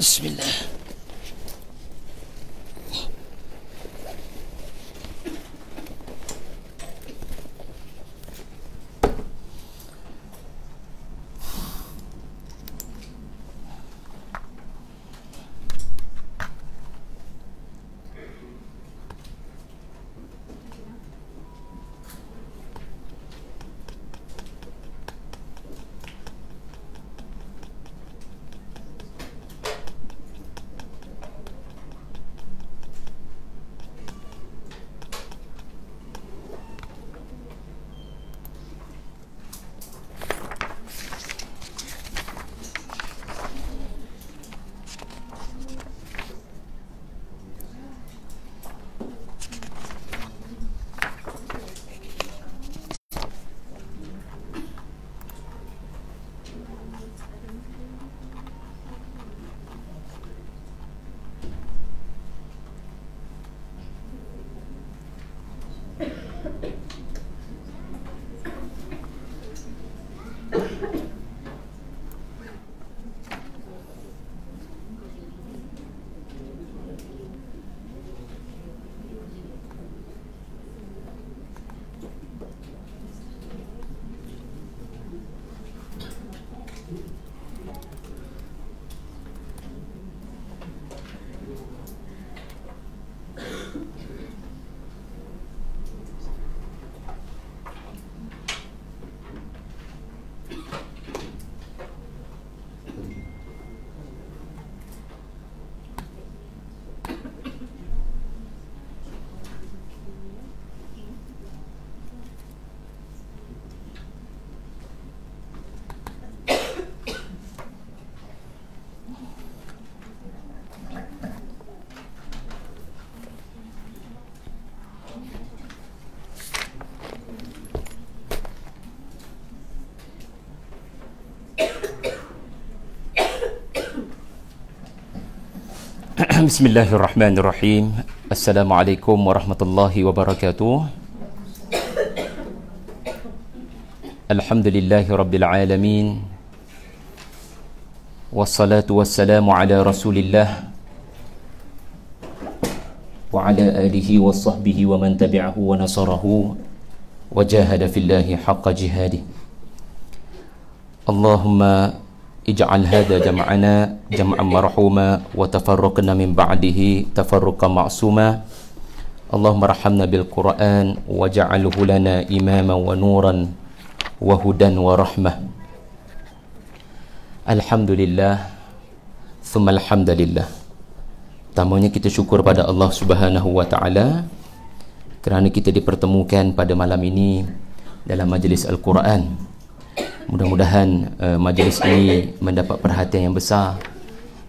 Bismillah. بسم الله الرحمن الرحيم السلام عليكم ورحمة الله وبركاته الحمد لله رب العالمين والصلاة والسلام على رسول الله وعلى آله وصحبه ومن تبعه ونصره وجاهد في الله حق جهاده اللهم ija'al hadha jama'ana jam'an marhuma wa tafarraqna min ba'dihi tafarruqa ma'suma Allahumma rahamna bil Qur'an wa lana imama wa nuran wa hudan wa rahmah Alhamdulillah thumma alhamdulillah Tamanya kita syukur pada Allah Subhanahu wa taala kerana kita dipertemukan pada malam ini dalam majlis Al-Quran mudah-mudahan uh, majlis ini mendapat perhatian yang besar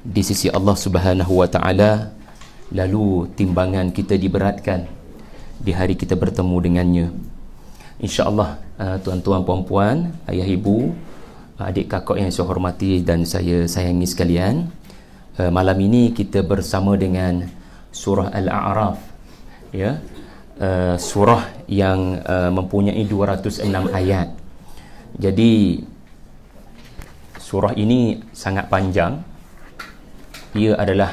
di sisi Allah Subhanahu Wa Taala lalu timbangan kita diberatkan di hari kita bertemu dengannya insyaallah uh, tuan-tuan puan-puan ayah ibu uh, adik kakak yang saya hormati dan saya sayangi sekalian uh, malam ini kita bersama dengan surah al-a'raf ya uh, surah yang uh, mempunyai 206 ayat jadi surah ini sangat panjang. Ia adalah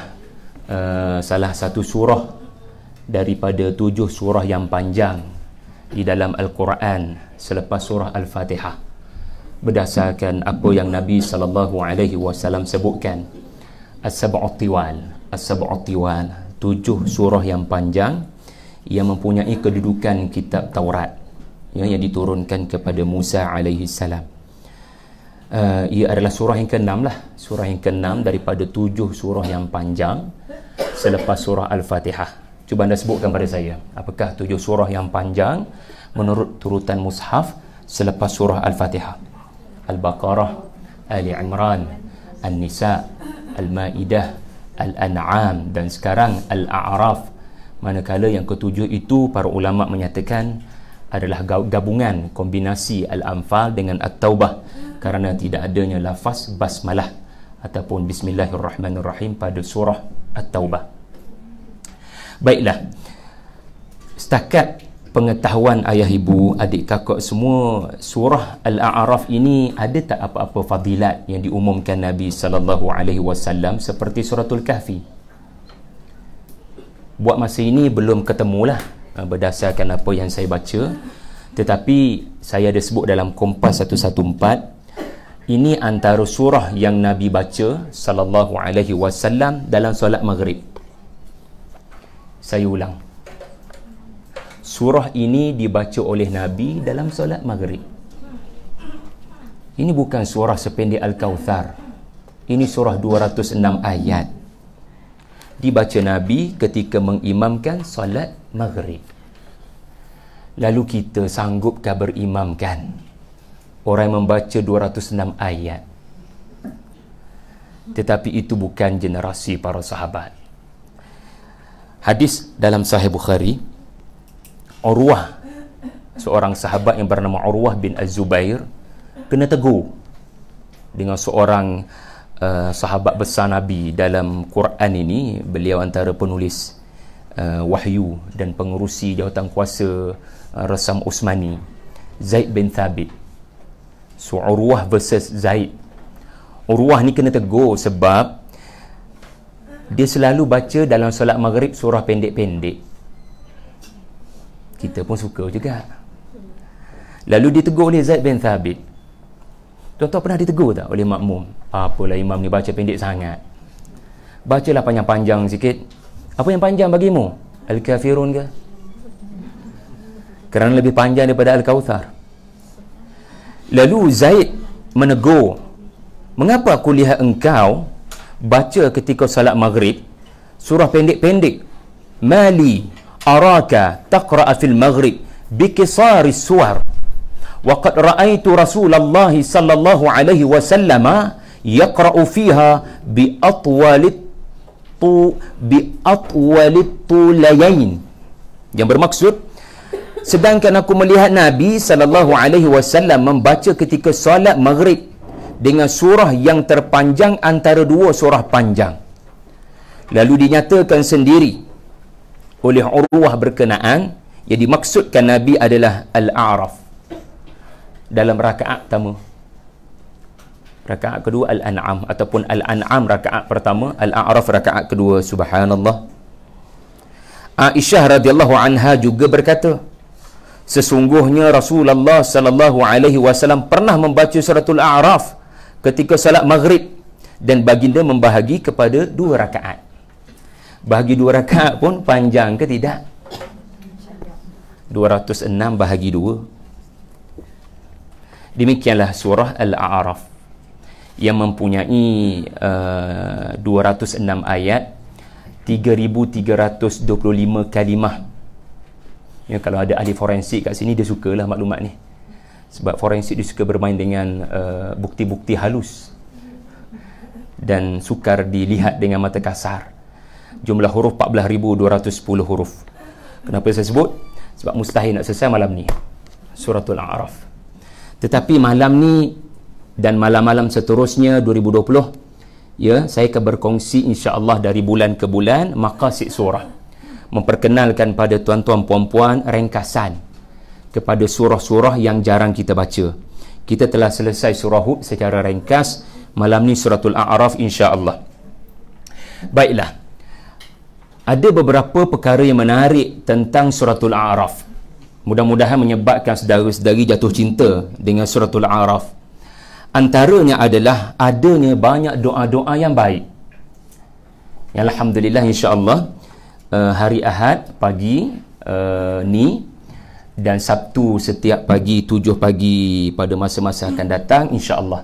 uh, salah satu surah daripada tujuh surah yang panjang di dalam Al-Quran selepas surah Al-Fatihah. Berdasarkan apa yang Nabi sallallahu alaihi wasallam sebutkan, as-sab'ut tiwal, as-sab'ut tiwal, tujuh surah yang panjang yang mempunyai kedudukan kitab Taurat ya, yang diturunkan kepada Musa alaihi salam. Uh, ia adalah surah yang keenam lah. Surah yang keenam daripada tujuh surah yang panjang selepas surah Al-Fatihah. Cuba anda sebutkan pada saya. Apakah tujuh surah yang panjang menurut turutan mushaf selepas surah Al-Fatihah? Al-Baqarah, al Imran, al nisa Al-Ma'idah, Al-An'am dan sekarang Al-A'raf. Manakala yang ketujuh itu para ulama menyatakan adalah gabungan kombinasi al-anfal dengan at-taubah kerana tidak adanya lafaz basmalah ataupun bismillahirrahmanirrahim pada surah at-taubah. Baiklah. Setakat pengetahuan ayah ibu, adik kakak semua, surah Al-A'raf ini ada tak apa-apa fadilat yang diumumkan Nabi sallallahu alaihi wasallam seperti suratul kahfi? Buat masa ini belum ketemulah Ah, berdasarkan apa yang saya baca tetapi saya ada sebut dalam kompas 114 ini antara surah yang nabi baca sallallahu alaihi wasallam dalam solat maghrib saya ulang surah ini dibaca oleh nabi dalam solat maghrib ini bukan surah sependek al-kautsar ini surah 206 ayat dibaca nabi ketika mengimamkan solat maghrib lalu kita sanggupkah berimamkan orang membaca 206 ayat tetapi itu bukan generasi para sahabat hadis dalam sahih Bukhari Urwah seorang sahabat yang bernama Urwah bin Az-Zubair kena tegur dengan seorang uh, sahabat besar Nabi dalam Quran ini beliau antara penulis uh, wahyu dan pengerusi jawatan kuasa uh, Rasam Usmani Zaid bin Thabit so Urwah versus Zaid Urwah ni kena tegur sebab dia selalu baca dalam solat maghrib surah pendek-pendek kita pun suka juga lalu ditegur oleh Zaid bin Thabit Tuan-tuan pernah ditegur tak oleh makmum? Apalah imam ni baca pendek sangat. Bacalah panjang-panjang sikit. Apa yang panjang bagimu? Al-Kafirun ke? Kerana lebih panjang daripada Al-Kawthar. Lalu Zaid menegur. Mengapa aku lihat engkau baca ketika salat maghrib surah pendek-pendek? Mali araka taqra'a fil maghrib bikisari suar. Waqad ra'aitu Rasulullah sallallahu alaihi wasallama yaqra'u fiha bi atwalit tu bi atwalit tulayain yang bermaksud sedangkan aku melihat Nabi sallallahu alaihi wasallam membaca ketika solat maghrib dengan surah yang terpanjang antara dua surah panjang lalu dinyatakan sendiri oleh urwah berkenaan yang dimaksudkan Nabi adalah al-a'raf dalam rakaat pertama rakaat kedua al-an'am ataupun al-an'am rakaat pertama al-a'raf rakaat kedua subhanallah Aisyah radhiyallahu anha juga berkata sesungguhnya Rasulullah sallallahu alaihi wasallam pernah membaca suratul a'raf ketika salat maghrib dan baginda membahagi kepada dua rakaat bahagi dua rakaat pun panjang ke tidak 206 bahagi dua. demikianlah surah al-a'raf yang mempunyai uh, 206 ayat 3325 kalimah ya, kalau ada ahli forensik kat sini dia sukalah maklumat ni sebab forensik dia suka bermain dengan uh, bukti-bukti halus dan sukar dilihat dengan mata kasar jumlah huruf 14210 huruf kenapa saya sebut? sebab mustahil nak selesai malam ni suratul a'raf tetapi malam ni dan malam-malam seterusnya 2020 ya saya akan berkongsi insya-Allah dari bulan ke bulan maqasid surah memperkenalkan pada tuan-tuan puan-puan ringkasan kepada surah-surah yang jarang kita baca kita telah selesai surah Hud secara ringkas malam ni suratul a'raf insya-Allah baiklah ada beberapa perkara yang menarik tentang suratul a'raf mudah-mudahan menyebabkan saudara-saudari jatuh cinta dengan suratul a'raf antaranya adalah adanya banyak doa-doa yang baik yang Alhamdulillah insyaAllah uh, hari Ahad pagi uh, ni dan Sabtu setiap pagi tujuh pagi pada masa-masa akan datang Insya Allah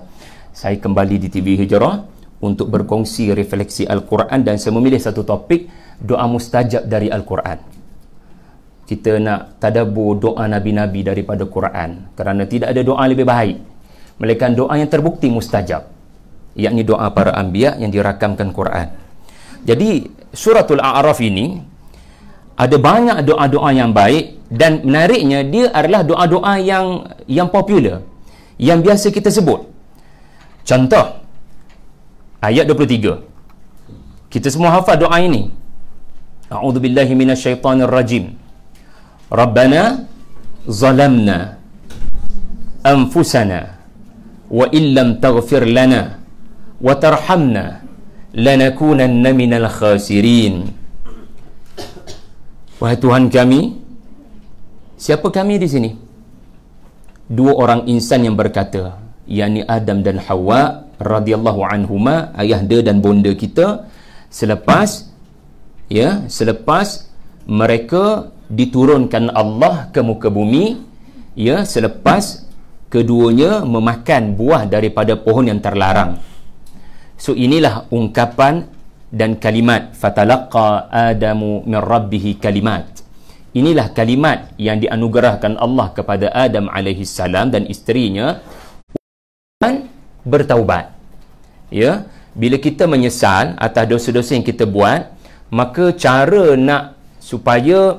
saya kembali di TV Hijrah untuk berkongsi refleksi Al-Quran dan saya memilih satu topik doa mustajab dari Al-Quran kita nak tadabur doa Nabi-Nabi daripada Quran kerana tidak ada doa lebih baik melainkan doa yang terbukti mustajab yakni doa para anbiya yang dirakamkan Quran jadi suratul a'raf ini ada banyak doa-doa yang baik dan menariknya dia adalah doa-doa yang yang popular yang biasa kita sebut contoh ayat 23 kita semua hafal doa ini a'udzu billahi minasyaitonir rajim rabbana zalamna anfusana wa illam taghfir lana wa tarhamna lanakunanna minal khasirin Wahai Tuhan kami siapa kami di sini dua orang insan yang berkata yakni Adam dan Hawa radhiyallahu anhuma ayah dia dan bonda kita selepas ya selepas mereka diturunkan Allah ke muka bumi ya selepas keduanya memakan buah daripada pohon yang terlarang so inilah ungkapan dan kalimat fatalaqa adamu min rabbihi kalimat inilah kalimat yang dianugerahkan Allah kepada Adam alaihi salam dan isterinya dan bertaubat ya bila kita menyesal atas dosa-dosa yang kita buat maka cara nak supaya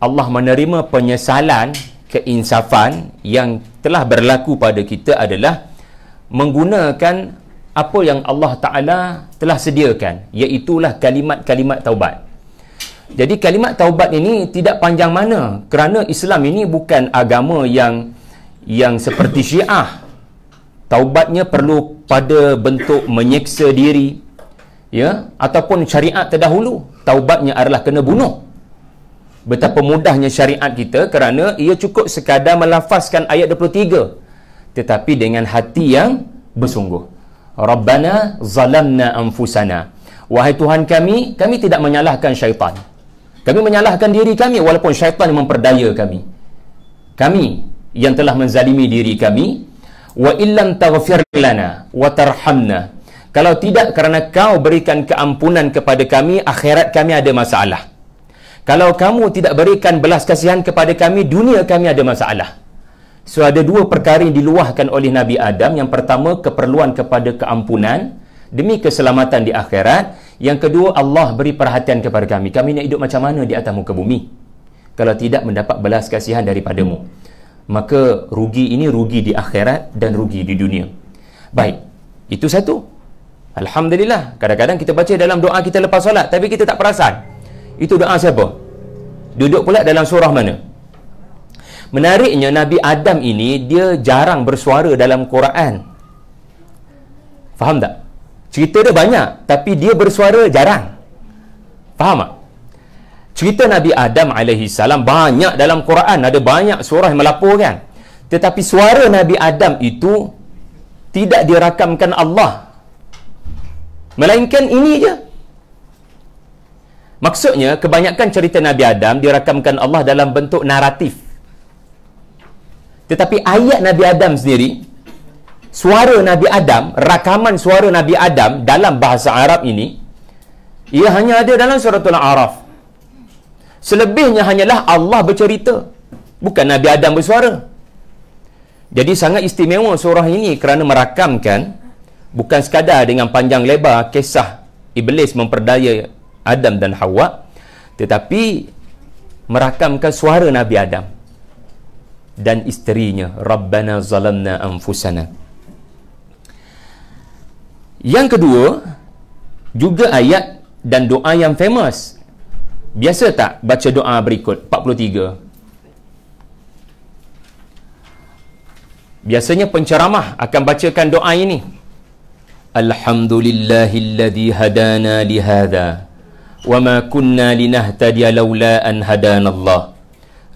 Allah menerima penyesalan keinsafan yang telah berlaku pada kita adalah menggunakan apa yang Allah Ta'ala telah sediakan iaitulah kalimat-kalimat taubat jadi kalimat taubat ini tidak panjang mana kerana Islam ini bukan agama yang yang seperti syiah taubatnya perlu pada bentuk menyeksa diri ya ataupun syariat terdahulu taubatnya adalah kena bunuh betapa mudahnya syariat kita kerana ia cukup sekadar melafazkan ayat 23 tetapi dengan hati yang bersungguh Rabbana zalamna anfusana Wahai Tuhan kami, kami tidak menyalahkan syaitan kami menyalahkan diri kami walaupun syaitan memperdaya kami kami yang telah menzalimi diri kami wa illam taghfir lana wa tarhamna kalau tidak kerana kau berikan keampunan kepada kami akhirat kami ada masalah kalau kamu tidak berikan belas kasihan kepada kami dunia kami ada masalah so ada dua perkara yang diluahkan oleh Nabi Adam yang pertama keperluan kepada keampunan demi keselamatan di akhirat yang kedua Allah beri perhatian kepada kami kami nak hidup macam mana di atas muka bumi kalau tidak mendapat belas kasihan daripadamu maka rugi ini rugi di akhirat dan rugi di dunia baik itu satu Alhamdulillah kadang-kadang kita baca dalam doa kita lepas solat tapi kita tak perasan itu doa siapa? duduk pula dalam surah mana menariknya Nabi Adam ini dia jarang bersuara dalam Quran faham tak? cerita dia banyak tapi dia bersuara jarang faham tak? cerita Nabi Adam alaihi salam banyak dalam Quran ada banyak surah melaporkan tetapi suara Nabi Adam itu tidak dirakamkan Allah melainkan ini je Maksudnya, kebanyakan cerita Nabi Adam dirakamkan Allah dalam bentuk naratif. Tetapi ayat Nabi Adam sendiri, suara Nabi Adam, rakaman suara Nabi Adam dalam bahasa Arab ini, ia hanya ada dalam surah Al-Araf. Selebihnya hanyalah Allah bercerita. Bukan Nabi Adam bersuara. Jadi sangat istimewa surah ini kerana merakamkan bukan sekadar dengan panjang lebar kisah Iblis memperdaya Adam dan Hawa tetapi merakamkan suara Nabi Adam dan isterinya Rabbana zalamna anfusana yang kedua juga ayat dan doa yang famous biasa tak baca doa berikut 43 biasanya penceramah akan bacakan doa ini Alhamdulillahilladzi hadana lihada wama kunna linahtadiya laula an hadanallah.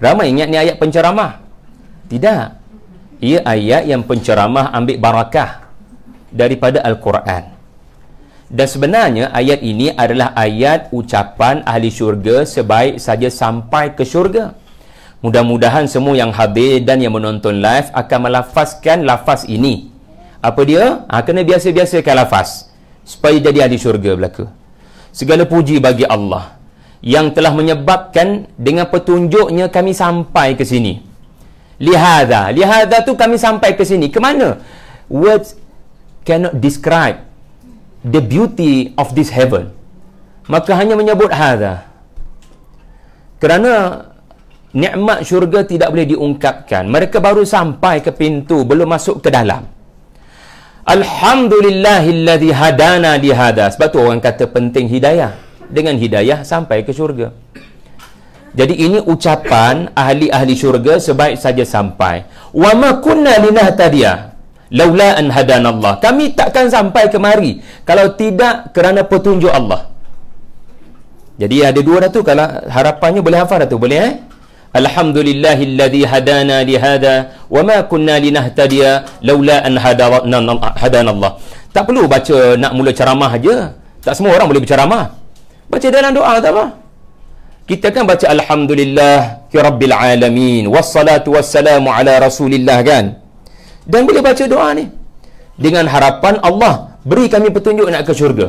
Ramai ingat ni ayat penceramah. Tidak. Ia ayat yang penceramah ambil barakah daripada Al-Quran. Dan sebenarnya ayat ini adalah ayat ucapan ahli syurga sebaik saja sampai ke syurga. Mudah-mudahan semua yang hadir dan yang menonton live akan melafazkan lafaz ini. Apa dia? Ha, kena biasa-biasakan lafaz. Supaya jadi ahli syurga belakang segala puji bagi Allah yang telah menyebabkan dengan petunjuknya kami sampai ke sini. Lihada, lihada tu kami sampai ke sini. Ke mana? Words cannot describe the beauty of this heaven. Maka hanya menyebut hada. Kerana nikmat syurga tidak boleh diungkapkan. Mereka baru sampai ke pintu, belum masuk ke dalam. Alhamdulillahilladzi hadana li Sebab tu orang kata penting hidayah. Dengan hidayah sampai ke syurga. Jadi ini ucapan ahli-ahli syurga sebaik saja sampai. Wa ma kunna linahtadiya laula an hadana Allah. Kami takkan sampai kemari kalau tidak kerana petunjuk Allah. Jadi ada dua dah tu kalau harapannya boleh hafal dah tu boleh eh? الحمد لله الذي هدانا لهذا وما كنا لنهتدي لولا ان هدانا الله tak perlu baca nak mula ceramah aja tak semua orang boleh berceramah baca dalam doa tak apa kita kan baca alhamdulillah ki rabbil alamin wassalatu wassalamu ala rasulillah kan dan boleh baca doa ni dengan harapan Allah beri kami petunjuk nak ke syurga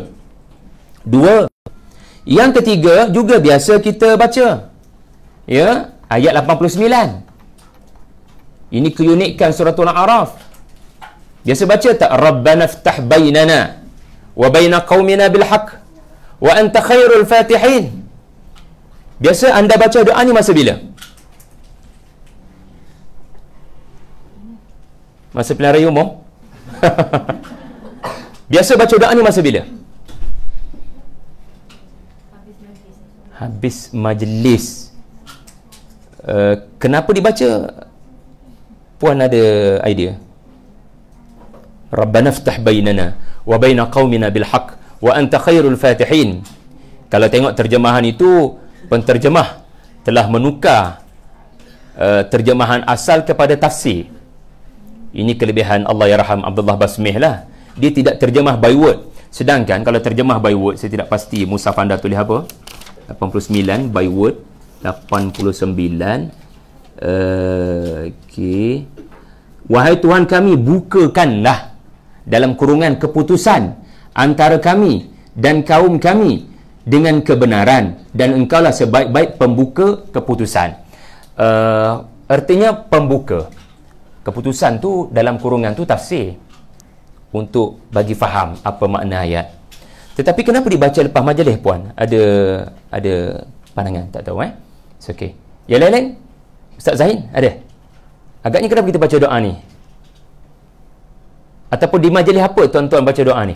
dua yang ketiga juga biasa kita baca ya ayat 89 ini keunikan surah al-a'raf biasa baca tak rabbana ftah bainana wa baina qaumina bil wa anta khairul fatihin biasa anda baca doa ni masa bila masa pilihan raya umum biasa baca doa ni masa bila habis majlis Eh, kenapa dibaca? Puan ada idea. Rabbana ftah bainana wa baina qaumina bil haqq wa anta khairul fatihin. Kalau tengok terjemahan itu, penterjemah telah menukar uh, terjemahan asal kepada tafsir. Ini kelebihan Allah yarham Abdullah Basmih lah. Dia tidak terjemah by word. Sedangkan kalau terjemah by word, saya tidak pasti Musaf anda tulis apa? 89 by word. 89 uh, okay. Wahai Tuhan kami bukakanlah dalam kurungan keputusan antara kami dan kaum kami dengan kebenaran dan engkaulah sebaik-baik pembuka keputusan. Uh, artinya pembuka. Keputusan tu dalam kurungan tu tafsir untuk bagi faham apa makna ayat. Tetapi kenapa dibaca lepas majlis puan? Ada ada pandangan tak tahu eh. It's okay. Yang lain-lain? Ustaz Zahid, ada? Agaknya kenapa kita baca doa ni? Ataupun di majlis apa tuan-tuan baca doa ni?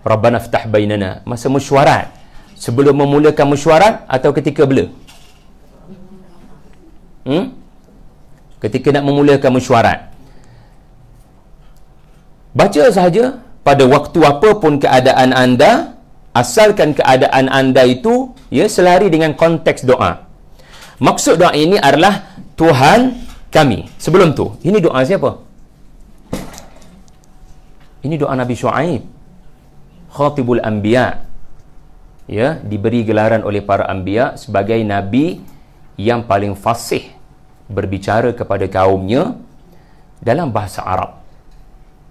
Rabbana ftah bainana. Masa mesyuarat. Sebelum memulakan mesyuarat atau ketika bela? Hmm? Ketika nak memulakan mesyuarat. Baca sahaja pada waktu apa pun keadaan anda asalkan keadaan anda itu ya selari dengan konteks doa. Maksud doa ini adalah Tuhan kami. Sebelum tu, ini doa siapa? Ini doa Nabi Shu'aib. Khatibul Anbiya. Ya, diberi gelaran oleh para anbiya sebagai nabi yang paling fasih berbicara kepada kaumnya dalam bahasa Arab.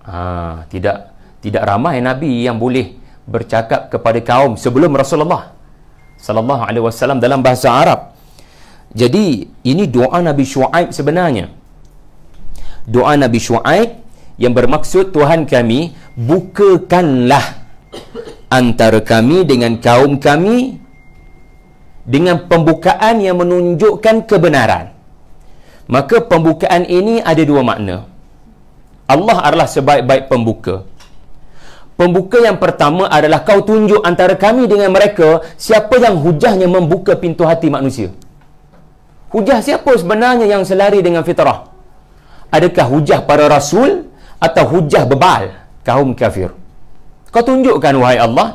Ha, tidak tidak ramai nabi yang boleh bercakap kepada kaum sebelum Rasulullah sallallahu alaihi wasallam dalam bahasa Arab. Jadi ini doa Nabi Shu'aib sebenarnya. Doa Nabi Shu'aib yang bermaksud Tuhan kami bukakanlah antara kami dengan kaum kami dengan pembukaan yang menunjukkan kebenaran. Maka pembukaan ini ada dua makna. Allah adalah sebaik-baik pembuka pembuka yang pertama adalah kau tunjuk antara kami dengan mereka siapa yang hujahnya membuka pintu hati manusia hujah siapa sebenarnya yang selari dengan fitrah adakah hujah para rasul atau hujah bebal kaum kafir kau tunjukkan wahai Allah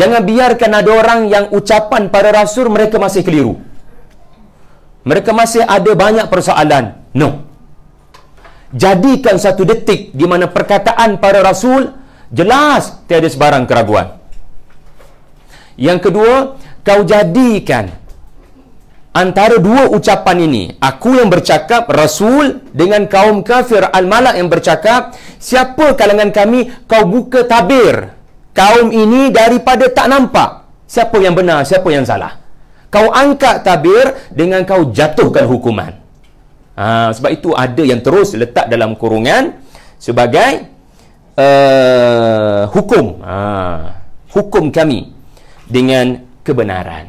jangan biarkan ada orang yang ucapan para rasul mereka masih keliru mereka masih ada banyak persoalan no jadikan satu detik di mana perkataan para rasul jelas tiada sebarang keraguan yang kedua kau jadikan antara dua ucapan ini aku yang bercakap rasul dengan kaum kafir al-malak yang bercakap siapa kalangan kami kau buka tabir kaum ini daripada tak nampak siapa yang benar siapa yang salah kau angkat tabir dengan kau jatuhkan hukuman ha, sebab itu ada yang terus letak dalam kurungan sebagai uh, hukum ah. hukum kami dengan kebenaran.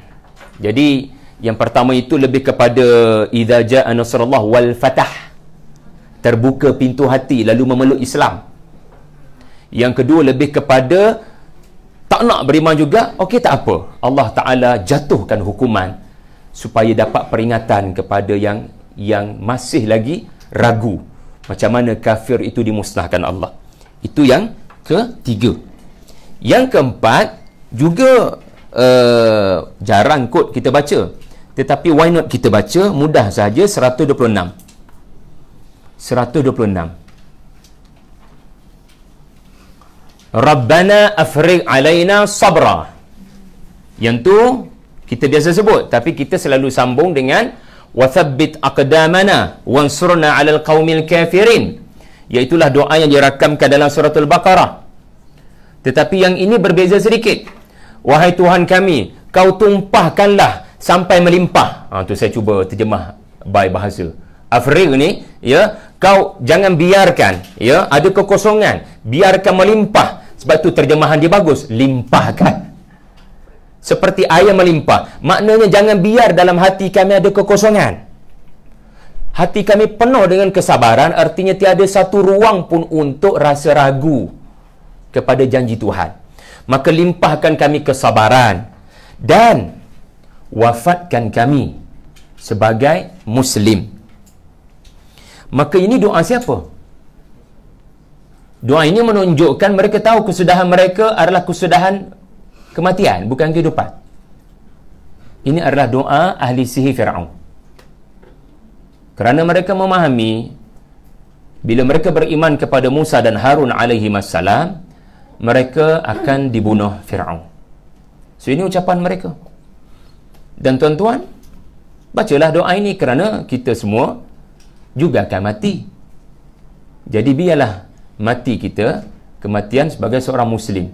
Jadi yang pertama itu lebih kepada idza ja'a nasrullah wal fatah terbuka pintu hati lalu memeluk Islam. Yang kedua lebih kepada tak nak beriman juga, okey tak apa. Allah Taala jatuhkan hukuman supaya dapat peringatan kepada yang yang masih lagi ragu macam mana kafir itu dimusnahkan Allah. Itu yang ketiga. Yang keempat, juga uh, jarang kot kita baca. Tetapi why not kita baca? Mudah saja 126. 126. Rabbana afrig alaina sabra. Yang tu kita biasa sebut tapi kita selalu sambung dengan wa thabbit aqdamana wansurna 'alal qaumil kafirin Iaitulah doa yang dirakamkan dalam surah Al-Baqarah. Tetapi yang ini berbeza sedikit. Wahai Tuhan kami, kau tumpahkanlah sampai melimpah. Ha, tu saya cuba terjemah by bahasa. Afrir ni, ya, kau jangan biarkan, ya, ada kekosongan. Biarkan melimpah. Sebab tu terjemahan dia bagus. Limpahkan. Seperti air melimpah. Maknanya jangan biar dalam hati kami ada kekosongan hati kami penuh dengan kesabaran artinya tiada satu ruang pun untuk rasa ragu kepada janji Tuhan maka limpahkan kami kesabaran dan wafatkan kami sebagai muslim maka ini doa siapa doa ini menunjukkan mereka tahu kesudahan mereka adalah kesudahan kematian bukan kehidupan ini adalah doa ahli sihir Firaun kerana mereka memahami bila mereka beriman kepada Musa dan Harun alaihi masallam mereka akan dibunuh Firaun. So ini ucapan mereka. Dan tuan-tuan bacalah doa ini kerana kita semua juga akan mati. Jadi biarlah mati kita kematian sebagai seorang muslim.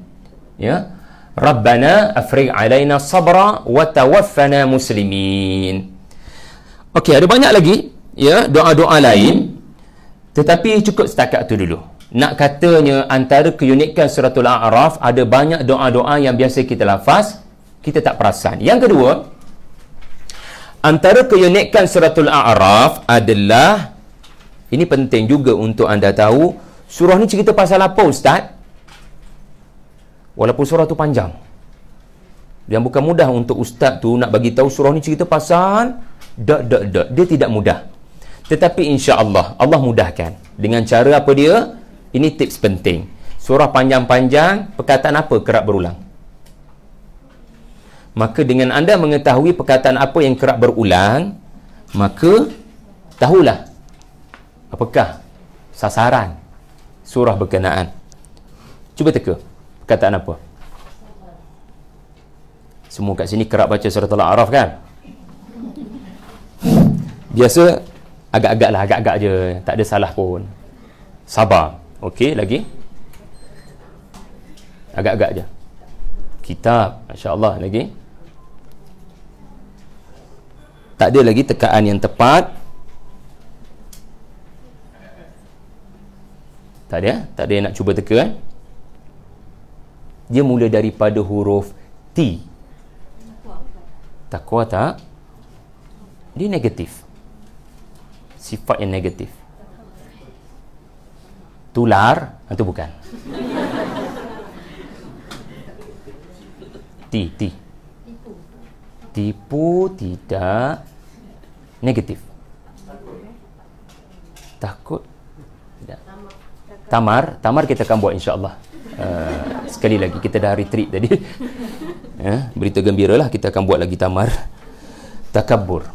Ya. Rabbana afrigh alaina sabra wa tawaffana muslimin. Okey, ada banyak lagi ya doa-doa lain tetapi cukup setakat tu dulu nak katanya antara keunikan suratul a'raf ada banyak doa-doa yang biasa kita lafaz kita tak perasan yang kedua antara keunikan suratul a'raf adalah ini penting juga untuk anda tahu surah ni cerita pasal apa ustaz walaupun surah tu panjang yang bukan mudah untuk ustaz tu nak bagi tahu surah ni cerita pasal dak dak dak dia tidak mudah tetapi insya-Allah Allah mudahkan dengan cara apa dia? Ini tips penting. Surah panjang-panjang, perkataan apa kerap berulang? Maka dengan anda mengetahui perkataan apa yang kerap berulang, maka tahulah apakah sasaran surah berkenaan. Cuba teka perkataan apa? Semua kat sini kerap baca surah Al-Araf kan? Biasa agak-agak lah agak-agak je tak ada salah pun sabar okey lagi agak-agak je kitab masya-Allah lagi tak ada lagi tekaan yang tepat tak ada eh? tak ada nak cuba teka kan dia mula daripada huruf T takwa tak dia negatif sifat yang negatif tular itu ah, bukan ti ti tipu tidak negatif takut tidak tamar tamar kita akan buat insyaallah uh, sekali lagi kita dah retreat tadi ya, berita gembira lah kita akan buat lagi tamar takabur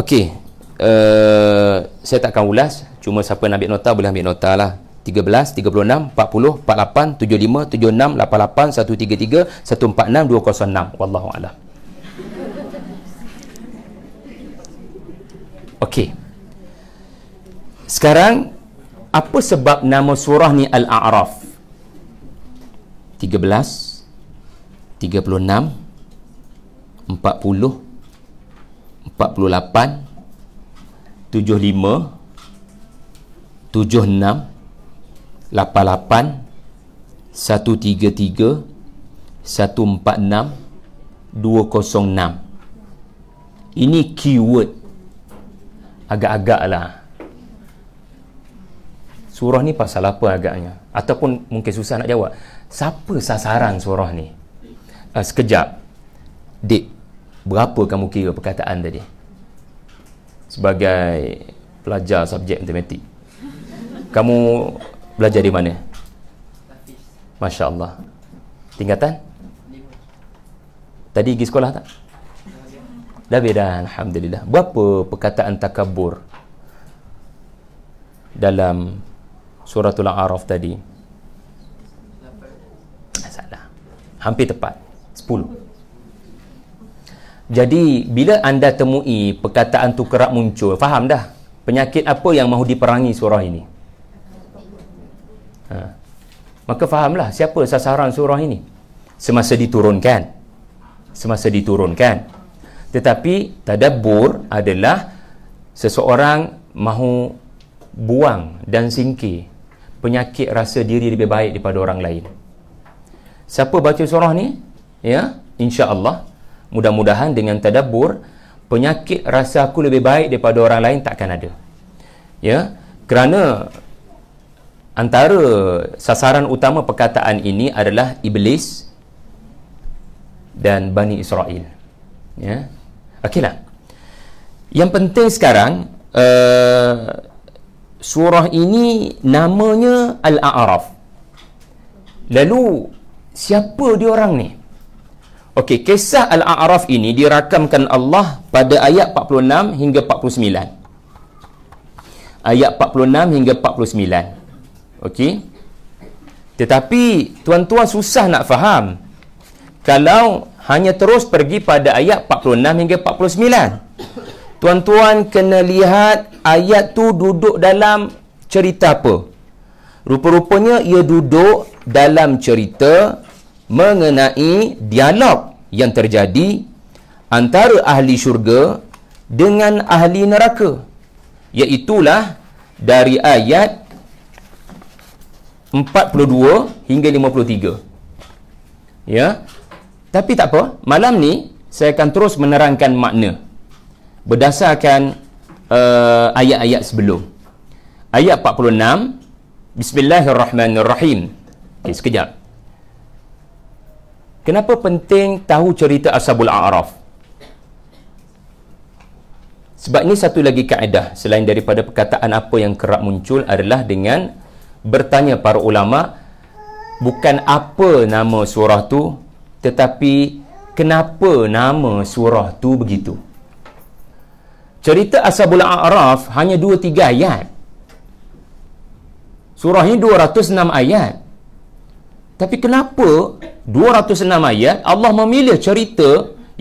Okey, uh, saya takkan ulas cuma siapa nak ambil nota boleh ambil nota lah 13, 36, 40, 48, 75, 76, 88, 133, 146, 206. a'lam. Okey. Sekarang, apa sebab nama surah ni Al-A'raf? 13, 36, 40, 06 ini keyword agak-agaklah surah ni pasal apa agaknya ataupun mungkin susah nak jawab siapa sasaran surah ni uh, sekejap dek berapa kamu kira perkataan tadi sebagai pelajar subjek matematik kamu belajar di mana Masya Allah tingkatan tadi pergi sekolah tak dah beda Alhamdulillah berapa perkataan takabur dalam suratul araf tadi salah hampir tepat 10 jadi bila anda temui perkataan tu kerap muncul, faham dah penyakit apa yang mahu diperangi surah ini. Ha. Maka fahamlah siapa sasaran surah ini semasa diturunkan. Semasa diturunkan. Tetapi tadabbur adalah seseorang mahu buang dan singkir penyakit rasa diri lebih baik daripada orang lain. Siapa baca surah ni? Ya, insya-Allah mudah-mudahan dengan tadabbur penyakit rasa aku lebih baik daripada orang lain takkan ada ya kerana antara sasaran utama perkataan ini adalah iblis dan Bani Israel ya okeylah yang penting sekarang uh, surah ini namanya Al-A'raf lalu siapa dia orang ni Okey, kisah Al-A'raf ini dirakamkan Allah pada ayat 46 hingga 49. Ayat 46 hingga 49. Okey. Tetapi tuan-tuan susah nak faham kalau hanya terus pergi pada ayat 46 hingga 49. Tuan-tuan kena lihat ayat tu duduk dalam cerita apa. Rupa-rupanya ia duduk dalam cerita mengenai dialog yang terjadi antara ahli syurga dengan ahli neraka iaitulah dari ayat 42 hingga 53 ya tapi tak apa malam ni saya akan terus menerangkan makna berdasarkan uh, ayat-ayat sebelum ayat 46 bismillahirrahmanirrahim okay, sekejap Kenapa penting tahu cerita Ashabul A'raf? Sebab ini satu lagi kaedah selain daripada perkataan apa yang kerap muncul adalah dengan bertanya para ulama bukan apa nama surah tu tetapi kenapa nama surah tu begitu. Cerita Ashabul A'raf hanya 2 3 ayat. Surah ini 206 ayat. Tapi kenapa 206 ayat Allah memilih cerita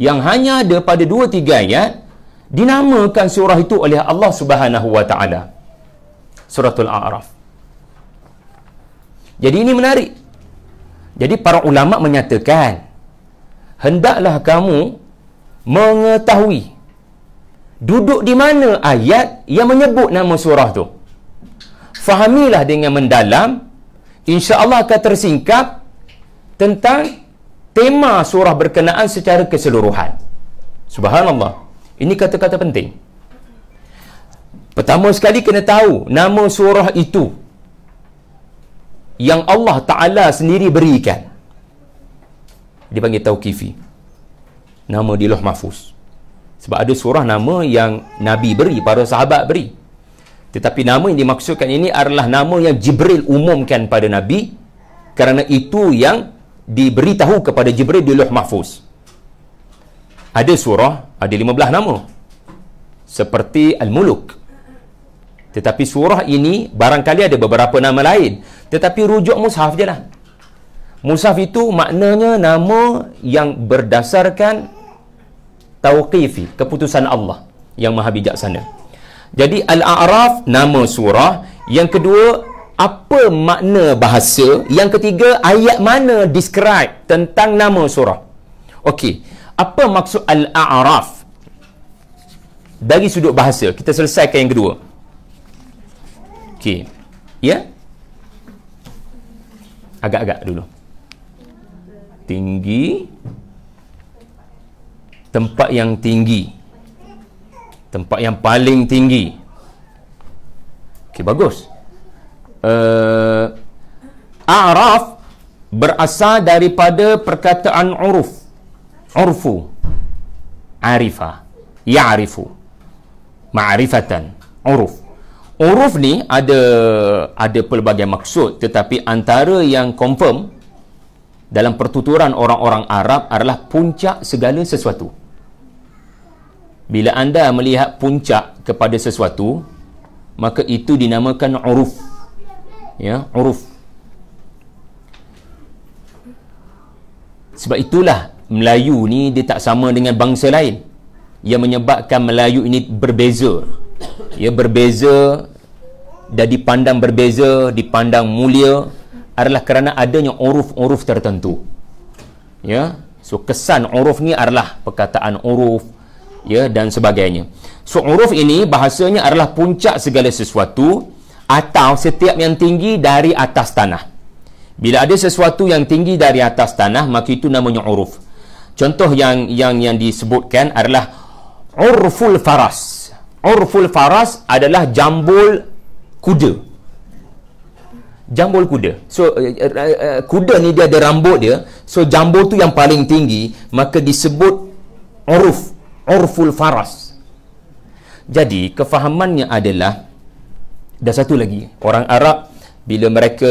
yang hanya ada pada 2 3 ayat dinamakan surah itu oleh Allah Subhanahu wa taala. Suratul A'raf. Jadi ini menarik. Jadi para ulama menyatakan hendaklah kamu mengetahui duduk di mana ayat yang menyebut nama surah tu. Fahamilah dengan mendalam insyaAllah akan tersingkap tentang tema surah berkenaan secara keseluruhan. Subhanallah. Ini kata-kata penting. Pertama sekali kena tahu nama surah itu yang Allah Ta'ala sendiri berikan. Dia panggil Tauqifi. Nama di Loh Mahfuz. Sebab ada surah nama yang Nabi beri, para sahabat beri. Tetapi nama yang dimaksudkan ini adalah nama yang Jibril umumkan pada Nabi kerana itu yang diberitahu kepada Jibril di Luh Mahfuz. Ada surah, ada 15 nama. Seperti Al-Muluk. Tetapi surah ini barangkali ada beberapa nama lain. Tetapi rujuk mushaf je lah. Mushaf itu maknanya nama yang berdasarkan tauqifi, keputusan Allah yang maha bijaksana. Jadi Al-A'raf nama surah, yang kedua apa makna bahasa, yang ketiga ayat mana describe tentang nama surah. Okey, apa maksud Al-A'raf? Dari sudut bahasa, kita selesaikan yang kedua. Okey. Ya? Yeah? Agak-agak dulu. Tinggi tempat yang tinggi tempat yang paling tinggi ok bagus uh, A'raf berasal daripada perkataan uruf urfu arifa ya'rifu ma'rifatan uruf uruf ni ada ada pelbagai maksud tetapi antara yang confirm dalam pertuturan orang-orang Arab adalah puncak segala sesuatu bila anda melihat puncak kepada sesuatu maka itu dinamakan uruf ya uruf sebab itulah Melayu ni dia tak sama dengan bangsa lain yang menyebabkan Melayu ini berbeza ya berbeza dan dipandang berbeza dipandang mulia adalah kerana adanya uruf-uruf tertentu ya so kesan uruf ni adalah perkataan uruf ya dan sebagainya. So uruf ini bahasanya adalah puncak segala sesuatu atau setiap yang tinggi dari atas tanah. Bila ada sesuatu yang tinggi dari atas tanah maka itu namanya uruf. Contoh yang yang yang disebutkan adalah urful faras. Urful faras adalah jambul kuda. Jambul kuda. So uh, uh, kuda ni dia ada rambut dia. So jambul tu yang paling tinggi maka disebut uruf urful faras jadi kefahamannya adalah dan satu lagi orang Arab bila mereka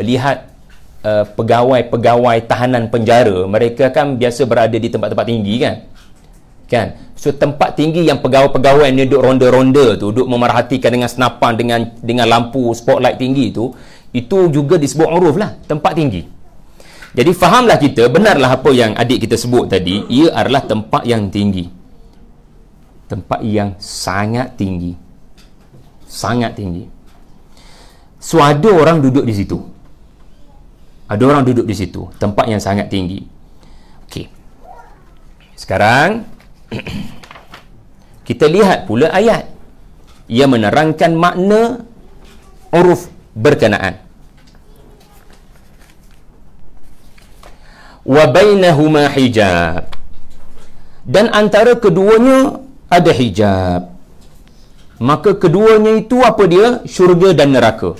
lihat uh, pegawai-pegawai tahanan penjara mereka kan biasa berada di tempat-tempat tinggi kan kan so tempat tinggi yang pegawai-pegawai ni duduk ronda-ronda tu duduk memerhatikan dengan senapan dengan dengan lampu spotlight tinggi tu itu juga disebut uruf lah tempat tinggi jadi fahamlah kita benarlah apa yang adik kita sebut tadi ia adalah tempat yang tinggi tempat yang sangat tinggi sangat tinggi so ada orang duduk di situ ada orang duduk di situ tempat yang sangat tinggi Okey. sekarang kita lihat pula ayat ia menerangkan makna uruf berkenaan wa bainahuma hijab dan antara keduanya ada hijab maka keduanya itu apa dia syurga dan neraka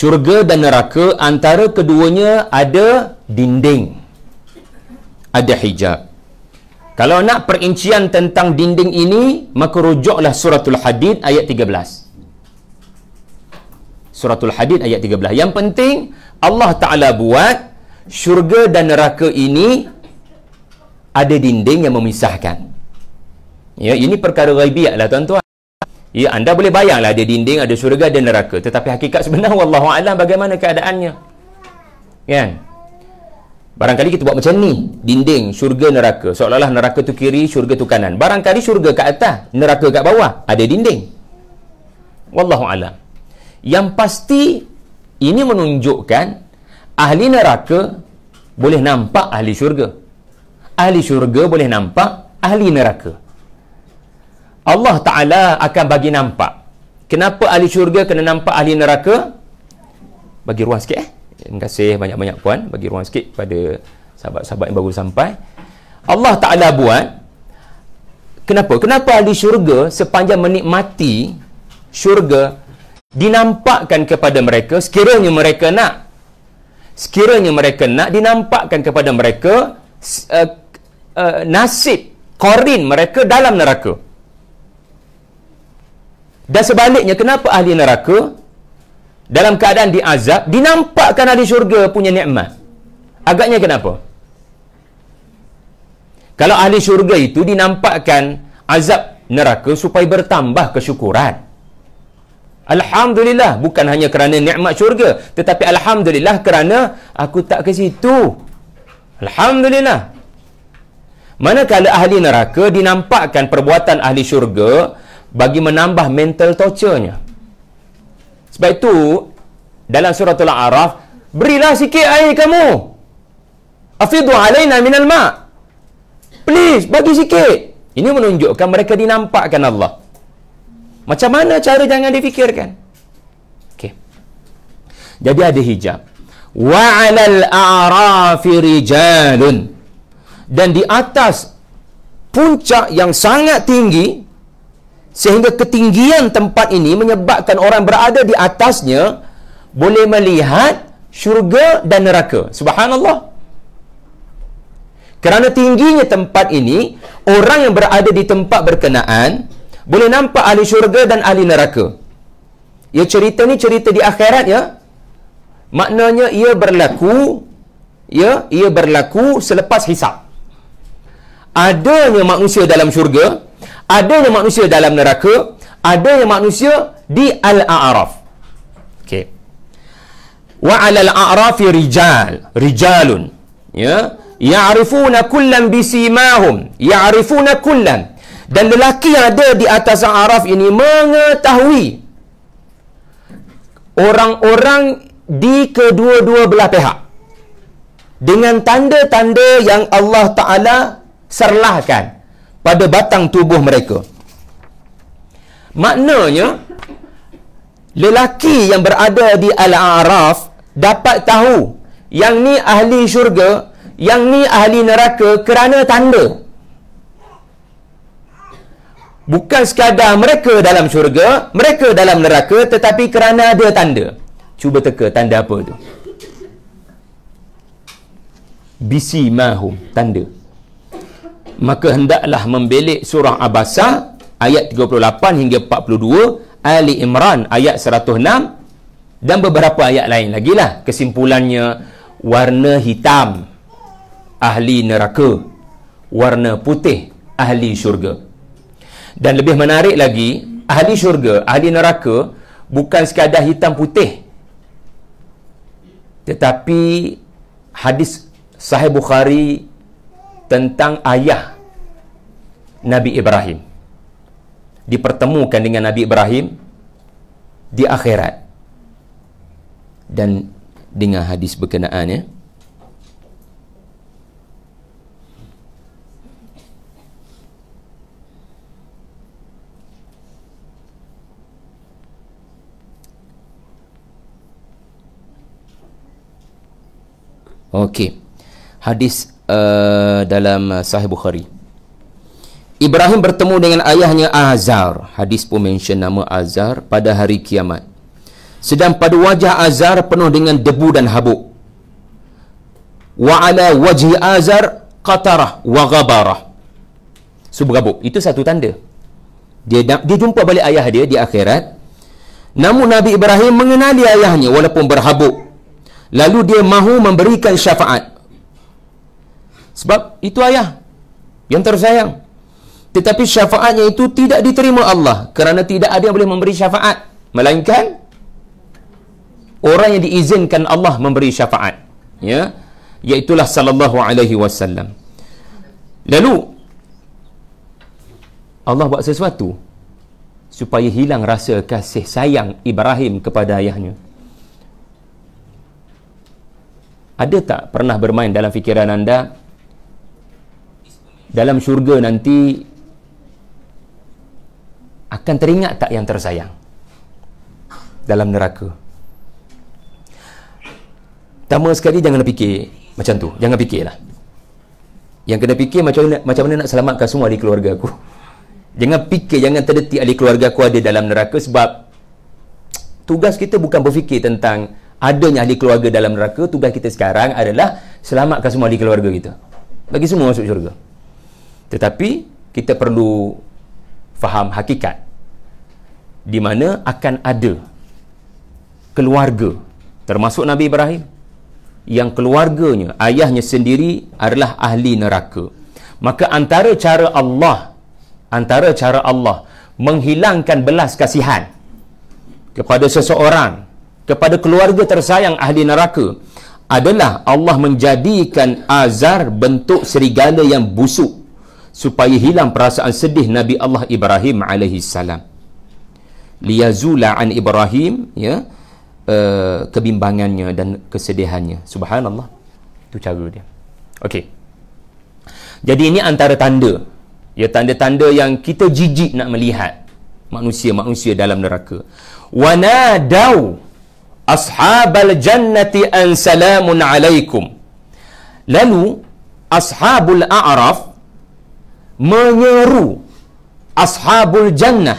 syurga dan neraka antara keduanya ada dinding ada hijab kalau nak perincian tentang dinding ini maka rujuklah suratul hadid ayat 13 suratul hadid ayat 13 yang penting Allah Ta'ala buat syurga dan neraka ini ada dinding yang memisahkan. Ya, ini perkara ghaibiyat lah tuan-tuan. Ya, anda boleh bayanglah ada dinding, ada surga ada neraka. Tetapi hakikat sebenarnya, Wallahu alam bagaimana keadaannya. Ya. Barangkali kita buat macam ni. Dinding, surga, neraka. Seolah-olah neraka tu kiri, surga tu kanan. Barangkali surga kat atas, neraka kat bawah. Ada dinding. Wallahu alam. Yang pasti, ini menunjukkan ahli neraka boleh nampak ahli syurga ahli syurga boleh nampak ahli neraka. Allah Ta'ala akan bagi nampak. Kenapa ahli syurga kena nampak ahli neraka? Bagi ruang sikit eh. Terima kasih banyak-banyak puan. Bagi ruang sikit pada sahabat-sahabat yang baru sampai. Allah Ta'ala buat. Kenapa? Kenapa ahli syurga sepanjang menikmati syurga dinampakkan kepada mereka sekiranya mereka nak sekiranya mereka nak dinampakkan kepada mereka uh, uh, nasib korin mereka dalam neraka. Dan sebaliknya, kenapa ahli neraka dalam keadaan diazab, dinampakkan ahli syurga punya nikmat? Agaknya kenapa? Kalau ahli syurga itu dinampakkan azab neraka supaya bertambah kesyukuran. Alhamdulillah, bukan hanya kerana nikmat syurga, tetapi Alhamdulillah kerana aku tak ke situ. Alhamdulillah. Manakala ahli neraka dinampakkan perbuatan ahli syurga bagi menambah mental torturenya. Sebab itu, dalam surah Tula Araf, berilah sikit air kamu. Afidu alaina minal ma. Please, bagi sikit. Ini menunjukkan mereka dinampakkan Allah. Macam mana cara jangan difikirkan? Okay. Jadi ada hijab. Wa alal a'rafi rijalun dan di atas puncak yang sangat tinggi sehingga ketinggian tempat ini menyebabkan orang berada di atasnya boleh melihat syurga dan neraka subhanallah kerana tingginya tempat ini orang yang berada di tempat berkenaan boleh nampak ahli syurga dan ahli neraka Ia cerita ni cerita di akhirat ya maknanya ia berlaku ya ia berlaku selepas hisab adanya manusia dalam syurga, adanya manusia dalam neraka, adanya manusia di al-a'raf. Okey. Wa 'ala al-a'rafi rijal, rijalun. Ya. Ya'rifuna kullan bi simahum. Ya'rifuna kullan Dan lelaki yang ada di atas a'raf ini mengetahui orang-orang di kedua-dua belah pihak dengan tanda-tanda yang Allah Ta'ala serlahkan pada batang tubuh mereka. Maknanya, lelaki yang berada di Al-A'raf dapat tahu yang ni ahli syurga, yang ni ahli neraka kerana tanda. Bukan sekadar mereka dalam syurga, mereka dalam neraka tetapi kerana ada tanda. Cuba teka tanda apa tu. Bisi mahum, tanda. Tanda maka hendaklah membelik surah Abasa ayat 38 hingga 42 Ali Imran ayat 106 dan beberapa ayat lain lagi lah kesimpulannya warna hitam ahli neraka warna putih ahli syurga dan lebih menarik lagi ahli syurga ahli neraka bukan sekadar hitam putih tetapi hadis sahih Bukhari tentang ayah Nabi Ibrahim dipertemukan dengan Nabi Ibrahim di akhirat dan dengan hadis berkenaannya Okey. Hadis Uh, dalam uh, Sahih Bukhari. Ibrahim bertemu dengan ayahnya Azar. Hadis pun mention nama Azar pada hari kiamat. Sedang pada wajah Azar penuh dengan debu dan habuk. Wa ala wajhi Azar qatarah wa ghabarah. Subgabuk. Itu satu tanda. Dia dia jumpa balik ayah dia di akhirat. Namun Nabi Ibrahim mengenali ayahnya walaupun berhabuk. Lalu dia mahu memberikan syafaat. Sebab itu ayah yang tersayang. Tetapi syafaatnya itu tidak diterima Allah kerana tidak ada yang boleh memberi syafaat melainkan orang yang diizinkan Allah memberi syafaat. Ya, iaitulah sallallahu alaihi wasallam. Lalu Allah buat sesuatu supaya hilang rasa kasih sayang Ibrahim kepada ayahnya. Ada tak pernah bermain dalam fikiran anda dalam syurga nanti akan teringat tak yang tersayang dalam neraka pertama sekali jangan fikir macam tu jangan fikirlah yang kena fikir macam mana, macam mana nak selamatkan semua ahli keluarga aku jangan fikir jangan terdetik ahli keluarga aku ada dalam neraka sebab tugas kita bukan berfikir tentang adanya ahli keluarga dalam neraka tugas kita sekarang adalah selamatkan semua ahli keluarga kita bagi semua masuk syurga tetapi kita perlu faham hakikat di mana akan ada keluarga termasuk Nabi Ibrahim yang keluarganya ayahnya sendiri adalah ahli neraka. Maka antara cara Allah antara cara Allah menghilangkan belas kasihan kepada seseorang kepada keluarga tersayang ahli neraka adalah Allah menjadikan azar bentuk serigala yang busuk supaya hilang perasaan sedih Nabi Allah Ibrahim alaihi salam. Liyazula an Ibrahim ya uh, kebimbangannya dan kesedihannya. Subhanallah. Itu cara dia. Okey. Jadi ini antara tanda. Ya tanda-tanda yang kita jijik nak melihat manusia-manusia dalam neraka. Wanadau ashabal jannati an salamun alaikum. Lalu ashabul a'raf menyeru ashabul jannah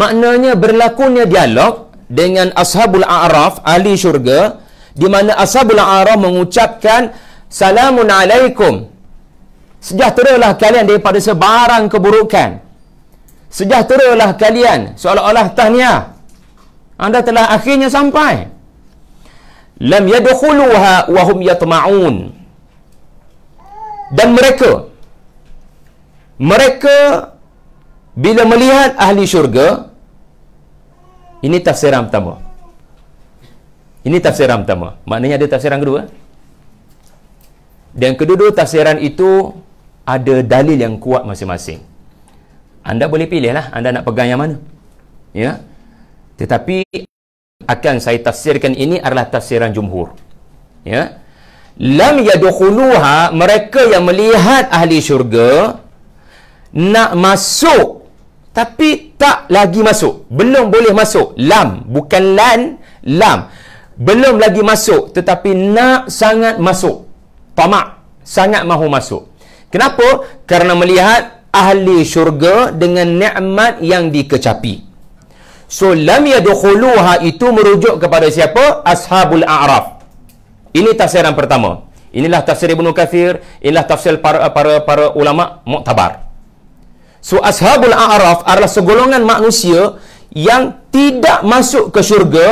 maknanya berlakunya dialog dengan ashabul a'raf ahli syurga di mana ashabul a'raf mengucapkan salamun alaikum sejahteralah kalian daripada sebarang keburukan sejahteralah kalian seolah-olah tahniah anda telah akhirnya sampai lam yadkhuluha wa hum yatma'un dan mereka mereka bila melihat ahli syurga ini tafsiran pertama ini tafsiran pertama maknanya ada tafsiran kedua dan kedua-dua tafsiran itu ada dalil yang kuat masing-masing anda boleh pilih lah anda nak pegang yang mana ya tetapi akan saya tafsirkan ini adalah tafsiran jumhur ya lam yadkhuluha mereka yang melihat ahli syurga nak masuk tapi tak lagi masuk belum boleh masuk lam bukan lan lam belum lagi masuk tetapi nak sangat masuk tamak sangat mahu masuk kenapa kerana melihat ahli syurga dengan nikmat yang dikecapi so lam yadkhuluha itu merujuk kepada siapa ashabul a'raf ini tafsiran pertama inilah tafsir ibnu kathir inilah tafsir para para, para ulama muktabar So ashabul a'raf adalah segolongan manusia yang tidak masuk ke syurga,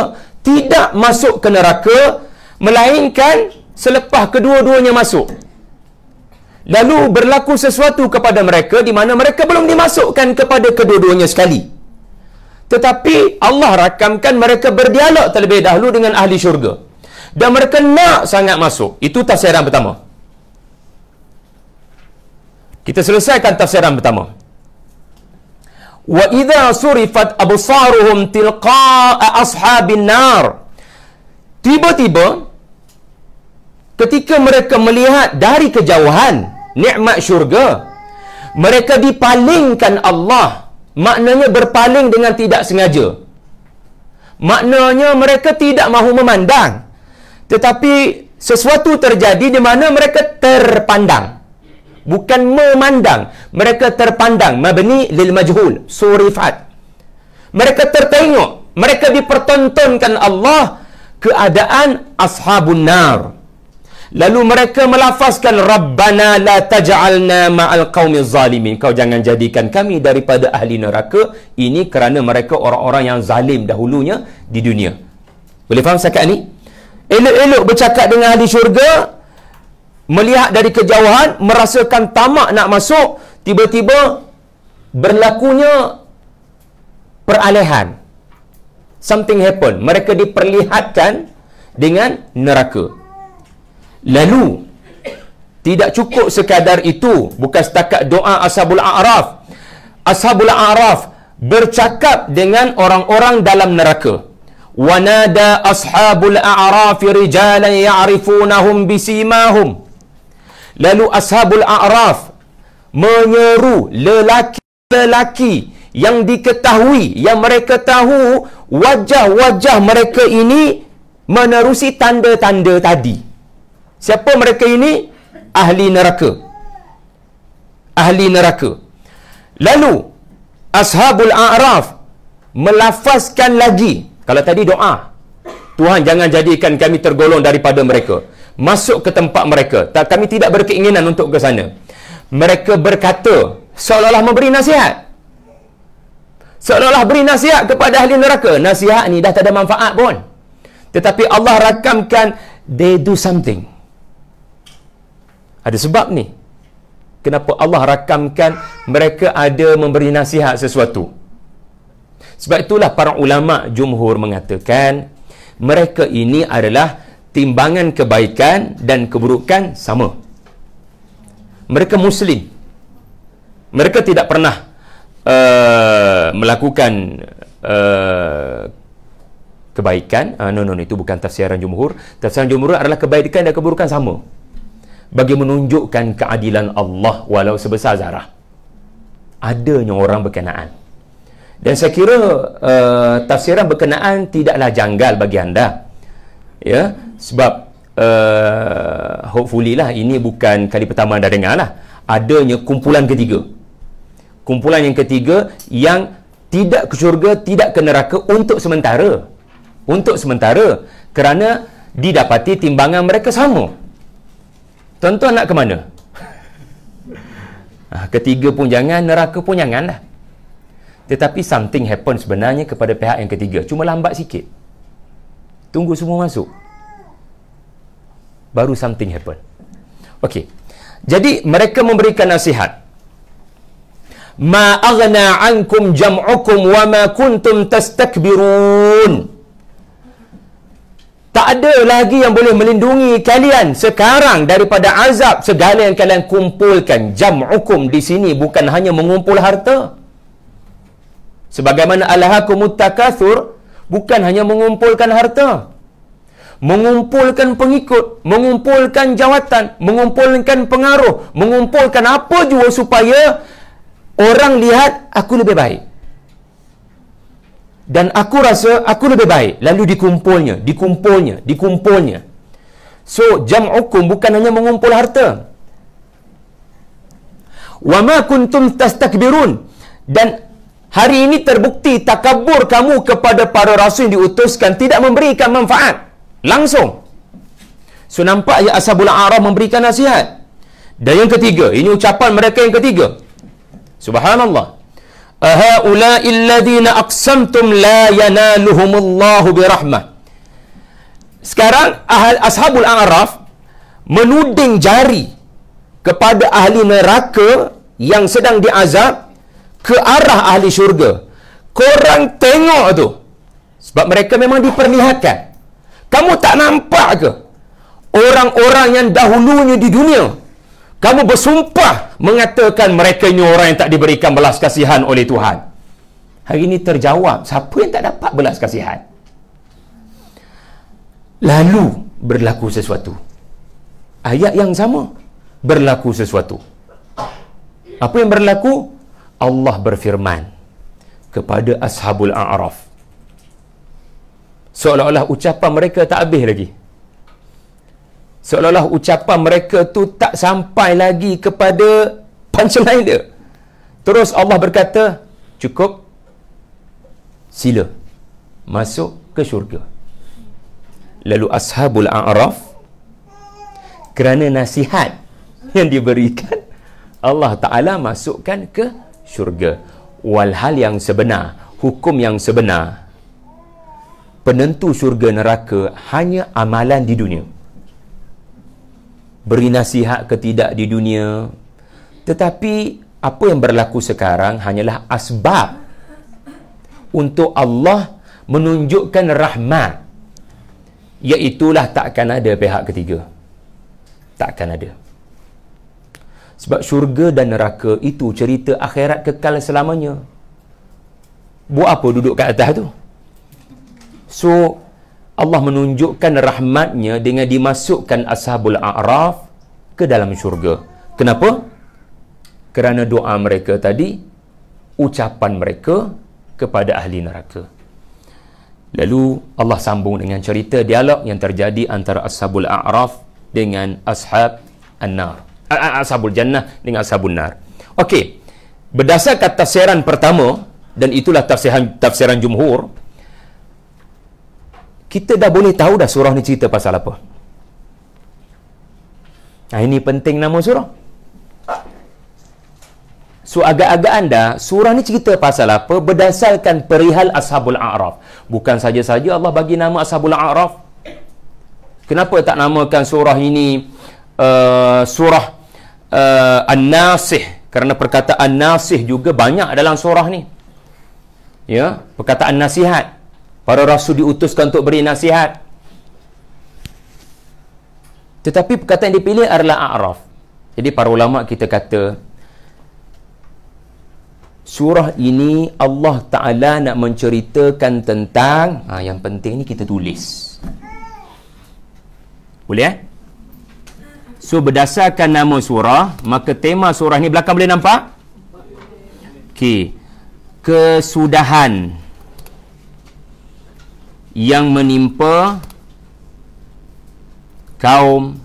tidak masuk ke neraka melainkan selepas kedua-duanya masuk. Lalu berlaku sesuatu kepada mereka di mana mereka belum dimasukkan kepada kedua-duanya sekali. Tetapi Allah rakamkan mereka berdialog terlebih dahulu dengan ahli syurga. Dan mereka nak sangat masuk. Itu tafsiran pertama. Kita selesaikan tafsiran pertama wa idza surifat absaruhum tilqa ashabin nar tiba-tiba ketika mereka melihat dari kejauhan nikmat syurga mereka dipalingkan Allah maknanya berpaling dengan tidak sengaja maknanya mereka tidak mahu memandang tetapi sesuatu terjadi di mana mereka terpandang bukan memandang mereka terpandang mabni lil majhul surifat mereka tertengok mereka dipertontonkan Allah keadaan ashabun nar lalu mereka melafazkan rabbana la taj'alna ma'al qaumiz zalimin kau jangan jadikan kami daripada ahli neraka ini kerana mereka orang-orang yang zalim dahulunya di dunia boleh faham cakap ni elok-elok bercakap dengan ahli syurga melihat dari kejauhan, merasakan tamak nak masuk, tiba-tiba berlakunya peralihan. Something happen. Mereka diperlihatkan dengan neraka. Lalu, tidak cukup sekadar itu, bukan setakat doa Ashabul A'raf. Ashabul A'raf bercakap dengan orang-orang dalam neraka. وَنَادَى أَصْحَابُ الْأَعْرَافِ رِجَالًا يَعْرِفُونَهُمْ بِسِيمَاهُمْ Lalu Ashabul A'raf menyeru lelaki-lelaki yang diketahui, yang mereka tahu wajah-wajah mereka ini menerusi tanda-tanda tadi. Siapa mereka ini? Ahli neraka. Ahli neraka. Lalu, Ashabul A'raf melafazkan lagi, kalau tadi doa, Tuhan jangan jadikan kami tergolong daripada mereka. Mereka masuk ke tempat mereka. Kami tidak berkeinginan untuk ke sana. Mereka berkata seolah-olah memberi nasihat. Seolah-olah beri nasihat kepada ahli neraka. Nasihat ni dah tak ada manfaat pun. Tetapi Allah rakamkan they do something. Ada sebab ni. Kenapa Allah rakamkan mereka ada memberi nasihat sesuatu. Sebab itulah para ulama jumhur mengatakan mereka ini adalah timbangan kebaikan dan keburukan sama. Mereka Muslim. Mereka tidak pernah uh, melakukan uh, kebaikan. Uh, no, no, no. Itu bukan tafsiran jumhur. Tafsiran jumhur adalah kebaikan dan keburukan sama. Bagi menunjukkan keadilan Allah walau sebesar zarah. Adanya orang berkenaan. Dan saya kira uh, tafsiran berkenaan tidaklah janggal bagi anda ya sebab uh, hopefully lah ini bukan kali pertama anda dengar lah adanya kumpulan ketiga kumpulan yang ketiga yang tidak ke syurga tidak ke neraka untuk sementara untuk sementara kerana didapati timbangan mereka sama tuan-tuan nak ke mana? Ah, ketiga pun jangan neraka pun jangan lah tetapi something happen sebenarnya kepada pihak yang ketiga cuma lambat sikit tunggu semua masuk baru something happen Okey. jadi mereka memberikan nasihat ma aghna ankum jam'ukum wa ma kuntum tastakbirun tak ada lagi yang boleh melindungi kalian sekarang daripada azab segala yang kalian kumpulkan jam'ukum di sini bukan hanya mengumpul harta sebagaimana alahakum mutakathur bukan hanya mengumpulkan harta mengumpulkan pengikut mengumpulkan jawatan mengumpulkan pengaruh mengumpulkan apa juga supaya orang lihat aku lebih baik dan aku rasa aku lebih baik lalu dikumpulnya dikumpulnya dikumpulnya so jam'ukum bukan hanya mengumpul harta wa ma kuntum tastakbirun dan Hari ini terbukti takabur kamu kepada para rasul yang diutuskan tidak memberikan manfaat. Langsung. So nampak ya Ashabul A'raf memberikan nasihat. Dan yang ketiga, ini ucapan mereka yang ketiga. Subhanallah. Ahaulai alladhina aqsamtum la yanaluhumullahu birahmah. Sekarang ahal Ashabul A'raf menuding jari kepada ahli neraka yang sedang diazab ke arah ahli syurga. Korang tengok tu. Sebab mereka memang diperlihatkan. Kamu tak nampak ke? Orang-orang yang dahulunya di dunia. Kamu bersumpah mengatakan mereka ni orang yang tak diberikan belas kasihan oleh Tuhan. Hari ini terjawab. Siapa yang tak dapat belas kasihan? Lalu berlaku sesuatu. Ayat yang sama. Berlaku sesuatu. Apa yang berlaku? Allah berfirman kepada Ashabul A'raf. Seolah-olah ucapan mereka tak habis lagi. Seolah-olah ucapan mereka tu tak sampai lagi kepada punchline dia. Terus Allah berkata, cukup, sila, masuk ke syurga. Lalu Ashabul A'raf, kerana nasihat yang diberikan, Allah Ta'ala masukkan ke syurga walhal yang sebenar hukum yang sebenar penentu syurga neraka hanya amalan di dunia beri nasihat ketidak di dunia tetapi apa yang berlaku sekarang hanyalah asbab untuk Allah menunjukkan rahmat iaitulah takkan ada pihak ketiga takkan ada sebab syurga dan neraka itu cerita akhirat kekal selamanya. Buat apa duduk kat atas tu? So, Allah menunjukkan rahmatnya dengan dimasukkan Ashabul A'raf ke dalam syurga. Kenapa? Kerana doa mereka tadi, ucapan mereka kepada ahli neraka. Lalu Allah sambung dengan cerita dialog yang terjadi antara Ashabul A'raf dengan Ashab An-Nar ashabul jannah dengan ashabul nar. Okey. Berdasarkan tafsiran pertama dan itulah tafsiran tafsiran jumhur kita dah boleh tahu dah surah ni cerita pasal apa. Nah ini penting nama surah. So agak-agak anda surah ni cerita pasal apa berdasarkan perihal Ashabul A'raf. Bukan saja-saja Allah bagi nama Ashabul A'raf. Kenapa tak namakan surah ini uh, surah uh, An-Nasih kerana perkataan nasih juga banyak dalam surah ni. Ya, perkataan nasihat. Para rasul diutuskan untuk beri nasihat. Tetapi perkataan dipilih adalah A'raf. Jadi para ulama kita kata surah ini Allah Taala nak menceritakan tentang ha, yang penting ni kita tulis. Boleh eh? So berdasarkan nama surah, maka tema surah ni belakang boleh nampak? Okey. Kesudahan yang menimpa kaum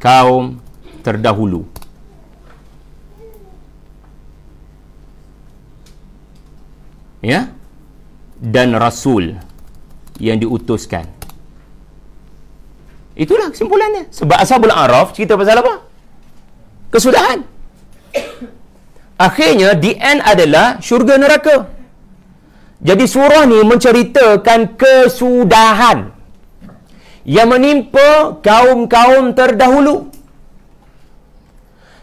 kaum terdahulu. Ya? Dan rasul yang diutuskan. Itulah kesimpulannya. Sebab Ashabul Araf cerita pasal apa? Kesudahan. Akhirnya, the end adalah syurga neraka. Jadi surah ni menceritakan kesudahan yang menimpa kaum-kaum terdahulu.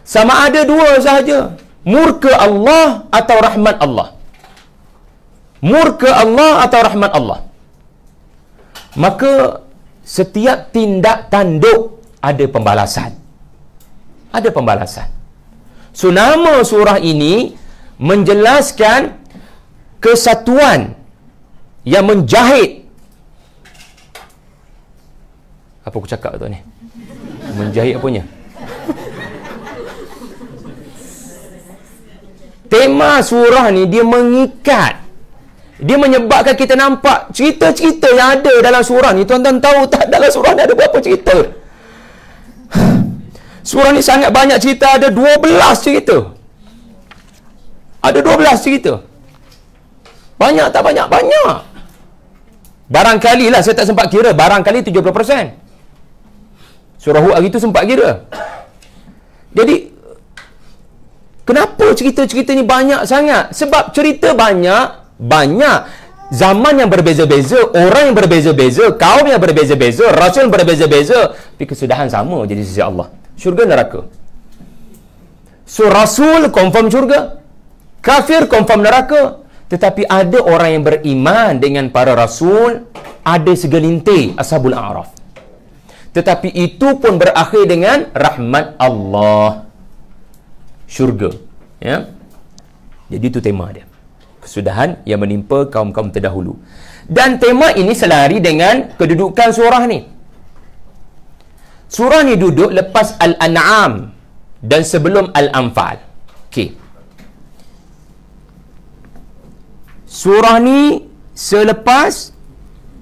Sama ada dua sahaja. Murka Allah atau rahmat Allah. Murka Allah atau rahmat Allah. Maka setiap tindak tanduk ada pembalasan. Ada pembalasan. So, nama surah ini menjelaskan kesatuan yang menjahit apa aku cakap tu ni? Menjahit apanya? Tema surah ni dia mengikat dia menyebabkan kita nampak cerita-cerita yang ada dalam surah ni tuan-tuan tahu tak dalam surah ni ada berapa cerita surah ni sangat banyak cerita ada dua belas cerita ada dua belas cerita banyak tak banyak? banyak barangkali lah saya tak sempat kira barangkali 70% surah hu'ah itu sempat kira jadi kenapa cerita-cerita ni banyak sangat sebab cerita banyak banyak zaman yang berbeza-beza, orang yang berbeza-beza, kaum yang berbeza-beza, rasul yang berbeza-beza. Tapi kesudahan sama jadi sisi Allah. Syurga neraka. So rasul confirm syurga. Kafir confirm neraka. Tetapi ada orang yang beriman dengan para rasul. Ada segelintir ashabul a'raf. Tetapi itu pun berakhir dengan rahmat Allah. Syurga. Ya? Jadi itu tema dia kesudahan yang menimpa kaum-kaum terdahulu. Dan tema ini selari dengan kedudukan surah ni. Surah ni duduk lepas Al-An'am dan sebelum Al-Anfal. Okey. Surah ni selepas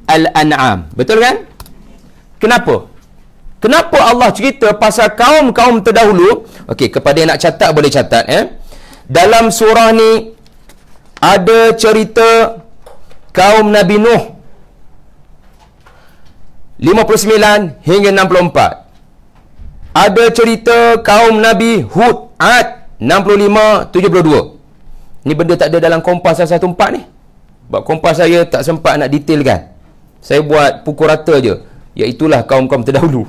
Al-An'am. Betul kan? Kenapa? Kenapa Allah cerita pasal kaum-kaum terdahulu? Okey, kepada yang nak catat boleh catat eh. Dalam surah ni ada cerita kaum Nabi Nuh 59 hingga 64 ada cerita kaum Nabi Hud at 65 72 ni benda tak ada dalam kompas saya satu empat ni sebab kompas saya tak sempat nak detailkan saya buat pukul rata je iaitulah kaum-kaum terdahulu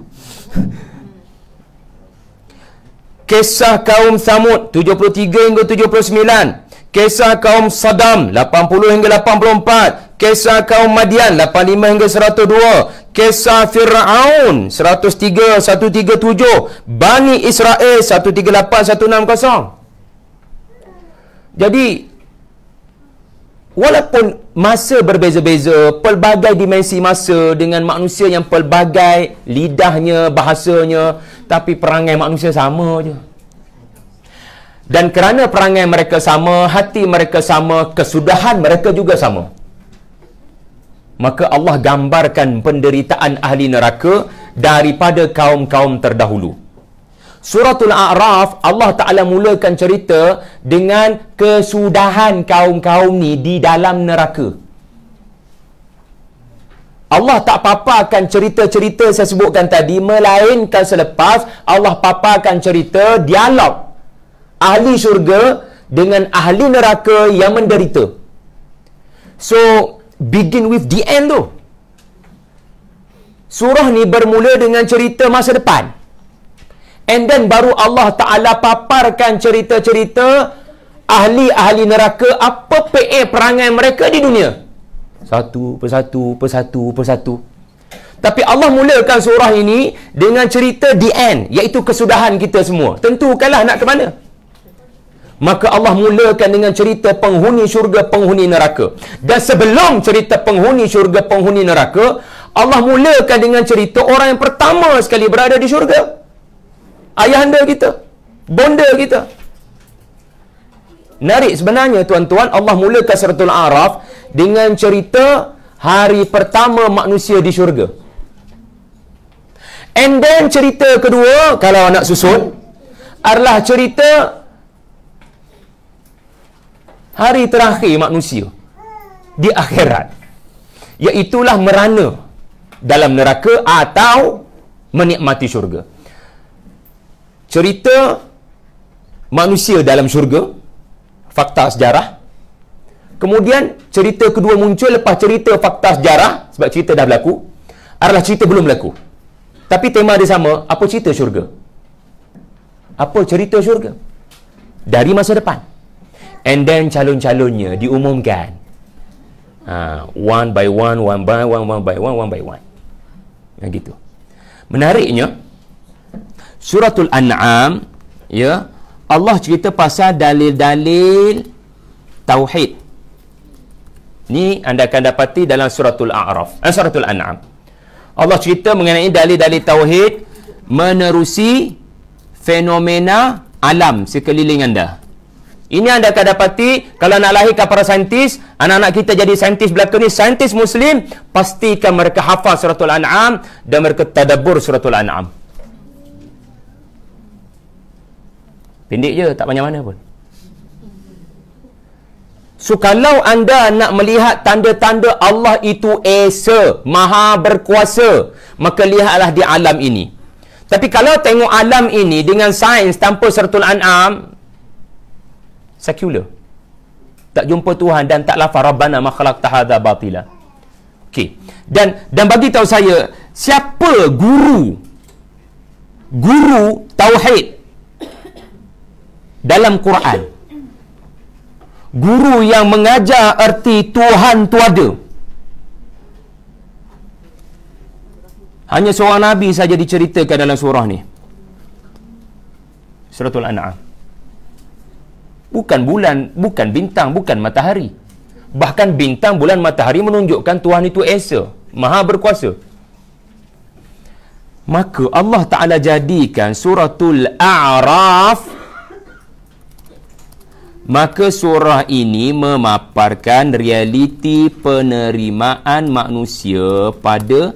kisah kaum Samud 73 hingga 79 Kisah kaum Saddam 80 hingga 84 Kisah kaum Madian 85 hingga 102 Kisah Fir'aun 103-137 Bani Israel 138-160 Jadi Walaupun masa berbeza-beza Pelbagai dimensi masa Dengan manusia yang pelbagai Lidahnya, bahasanya Tapi perangai manusia sama je dan kerana perangai mereka sama, hati mereka sama, kesudahan mereka juga sama. Maka Allah gambarkan penderitaan ahli neraka daripada kaum-kaum terdahulu. Suratul A'raf, Allah Ta'ala mulakan cerita dengan kesudahan kaum-kaum ni di dalam neraka. Allah tak paparkan cerita-cerita saya sebutkan tadi, melainkan selepas Allah paparkan cerita dialog ahli syurga dengan ahli neraka yang menderita. So, begin with the end tu. Surah ni bermula dengan cerita masa depan. And then baru Allah Ta'ala paparkan cerita-cerita ahli-ahli neraka apa PA perangai mereka di dunia. Satu, persatu, persatu, persatu. Tapi Allah mulakan surah ini dengan cerita the end iaitu kesudahan kita semua. Tentukanlah nak ke mana maka Allah mulakan dengan cerita penghuni syurga penghuni neraka dan sebelum cerita penghuni syurga penghuni neraka Allah mulakan dengan cerita orang yang pertama sekali berada di syurga ayahanda kita bonda kita narik sebenarnya tuan-tuan Allah mulakan suratul araf dengan cerita hari pertama manusia di syurga and then cerita kedua kalau nak susun adalah cerita hari terakhir manusia di akhirat iaitulah merana dalam neraka atau menikmati syurga cerita manusia dalam syurga fakta sejarah kemudian cerita kedua muncul lepas cerita fakta sejarah sebab cerita dah berlaku adalah cerita belum berlaku tapi tema dia sama apa cerita syurga apa cerita syurga dari masa depan And then calon-calonnya diumumkan. Ha, one by one, one by one, one by one, one by one. Yang gitu. Menariknya, suratul An'am, ya, Allah cerita pasal dalil-dalil tauhid. Ni anda akan dapati dalam suratul A'raf, eh, suratul An'am. Allah cerita mengenai dalil-dalil tauhid menerusi fenomena alam sekeliling anda. Ini anda akan dapati kalau nak lahirkan para saintis, anak-anak kita jadi saintis belaka ni, saintis Muslim, pastikan mereka hafal suratul An'am dan mereka tadabur suratul An'am. Pendek je, tak banyak mana pun. So, kalau anda nak melihat tanda-tanda Allah itu Esa, Maha Berkuasa, maka lihatlah di alam ini. Tapi kalau tengok alam ini dengan sains tanpa suratul An'am, secular tak jumpa Tuhan dan tak lafaz rabbana ma khalaqta hadha batila okey dan dan bagi tahu saya siapa guru guru tauhid dalam Quran guru yang mengajar erti Tuhan tu ada hanya seorang nabi saja diceritakan dalam surah ni suratul an'am bukan bulan, bukan bintang, bukan matahari. Bahkan bintang, bulan, matahari menunjukkan Tuhan itu Esa, Maha Berkuasa. Maka Allah Ta'ala jadikan suratul A'raf Maka surah ini memaparkan realiti penerimaan manusia pada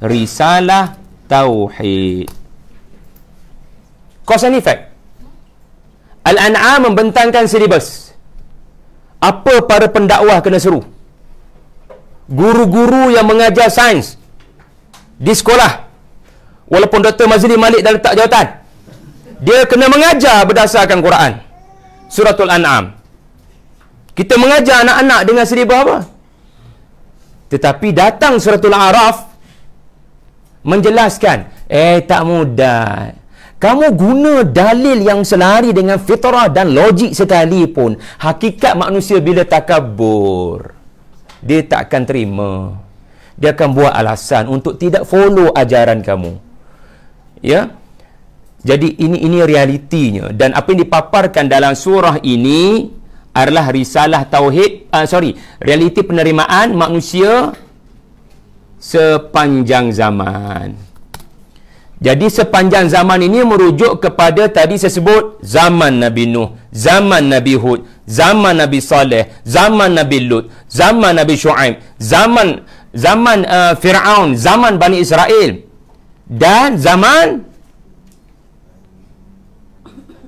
risalah tauhid. Cause and effect. Al-An'am membentangkan silibus. Apa para pendakwah kena seru? Guru-guru yang mengajar sains di sekolah. Walaupun Dr. Mazli Malik dah letak jawatan. Dia kena mengajar berdasarkan Quran. Suratul An'am. Kita mengajar anak-anak dengan silibus apa? Tetapi datang Suratul Araf menjelaskan, eh tak mudah kamu guna dalil yang selari dengan fitrah dan logik sekalipun hakikat manusia bila tak kabur dia tak akan terima dia akan buat alasan untuk tidak follow ajaran kamu ya jadi ini ini realitinya dan apa yang dipaparkan dalam surah ini adalah risalah tauhid uh, sorry realiti penerimaan manusia sepanjang zaman jadi sepanjang zaman ini merujuk kepada tadi saya sebut zaman Nabi Nuh, zaman Nabi Hud, zaman Nabi Saleh, zaman Nabi Lut, zaman Nabi Shu'aib, zaman zaman uh, Fir'aun, zaman Bani Israel dan zaman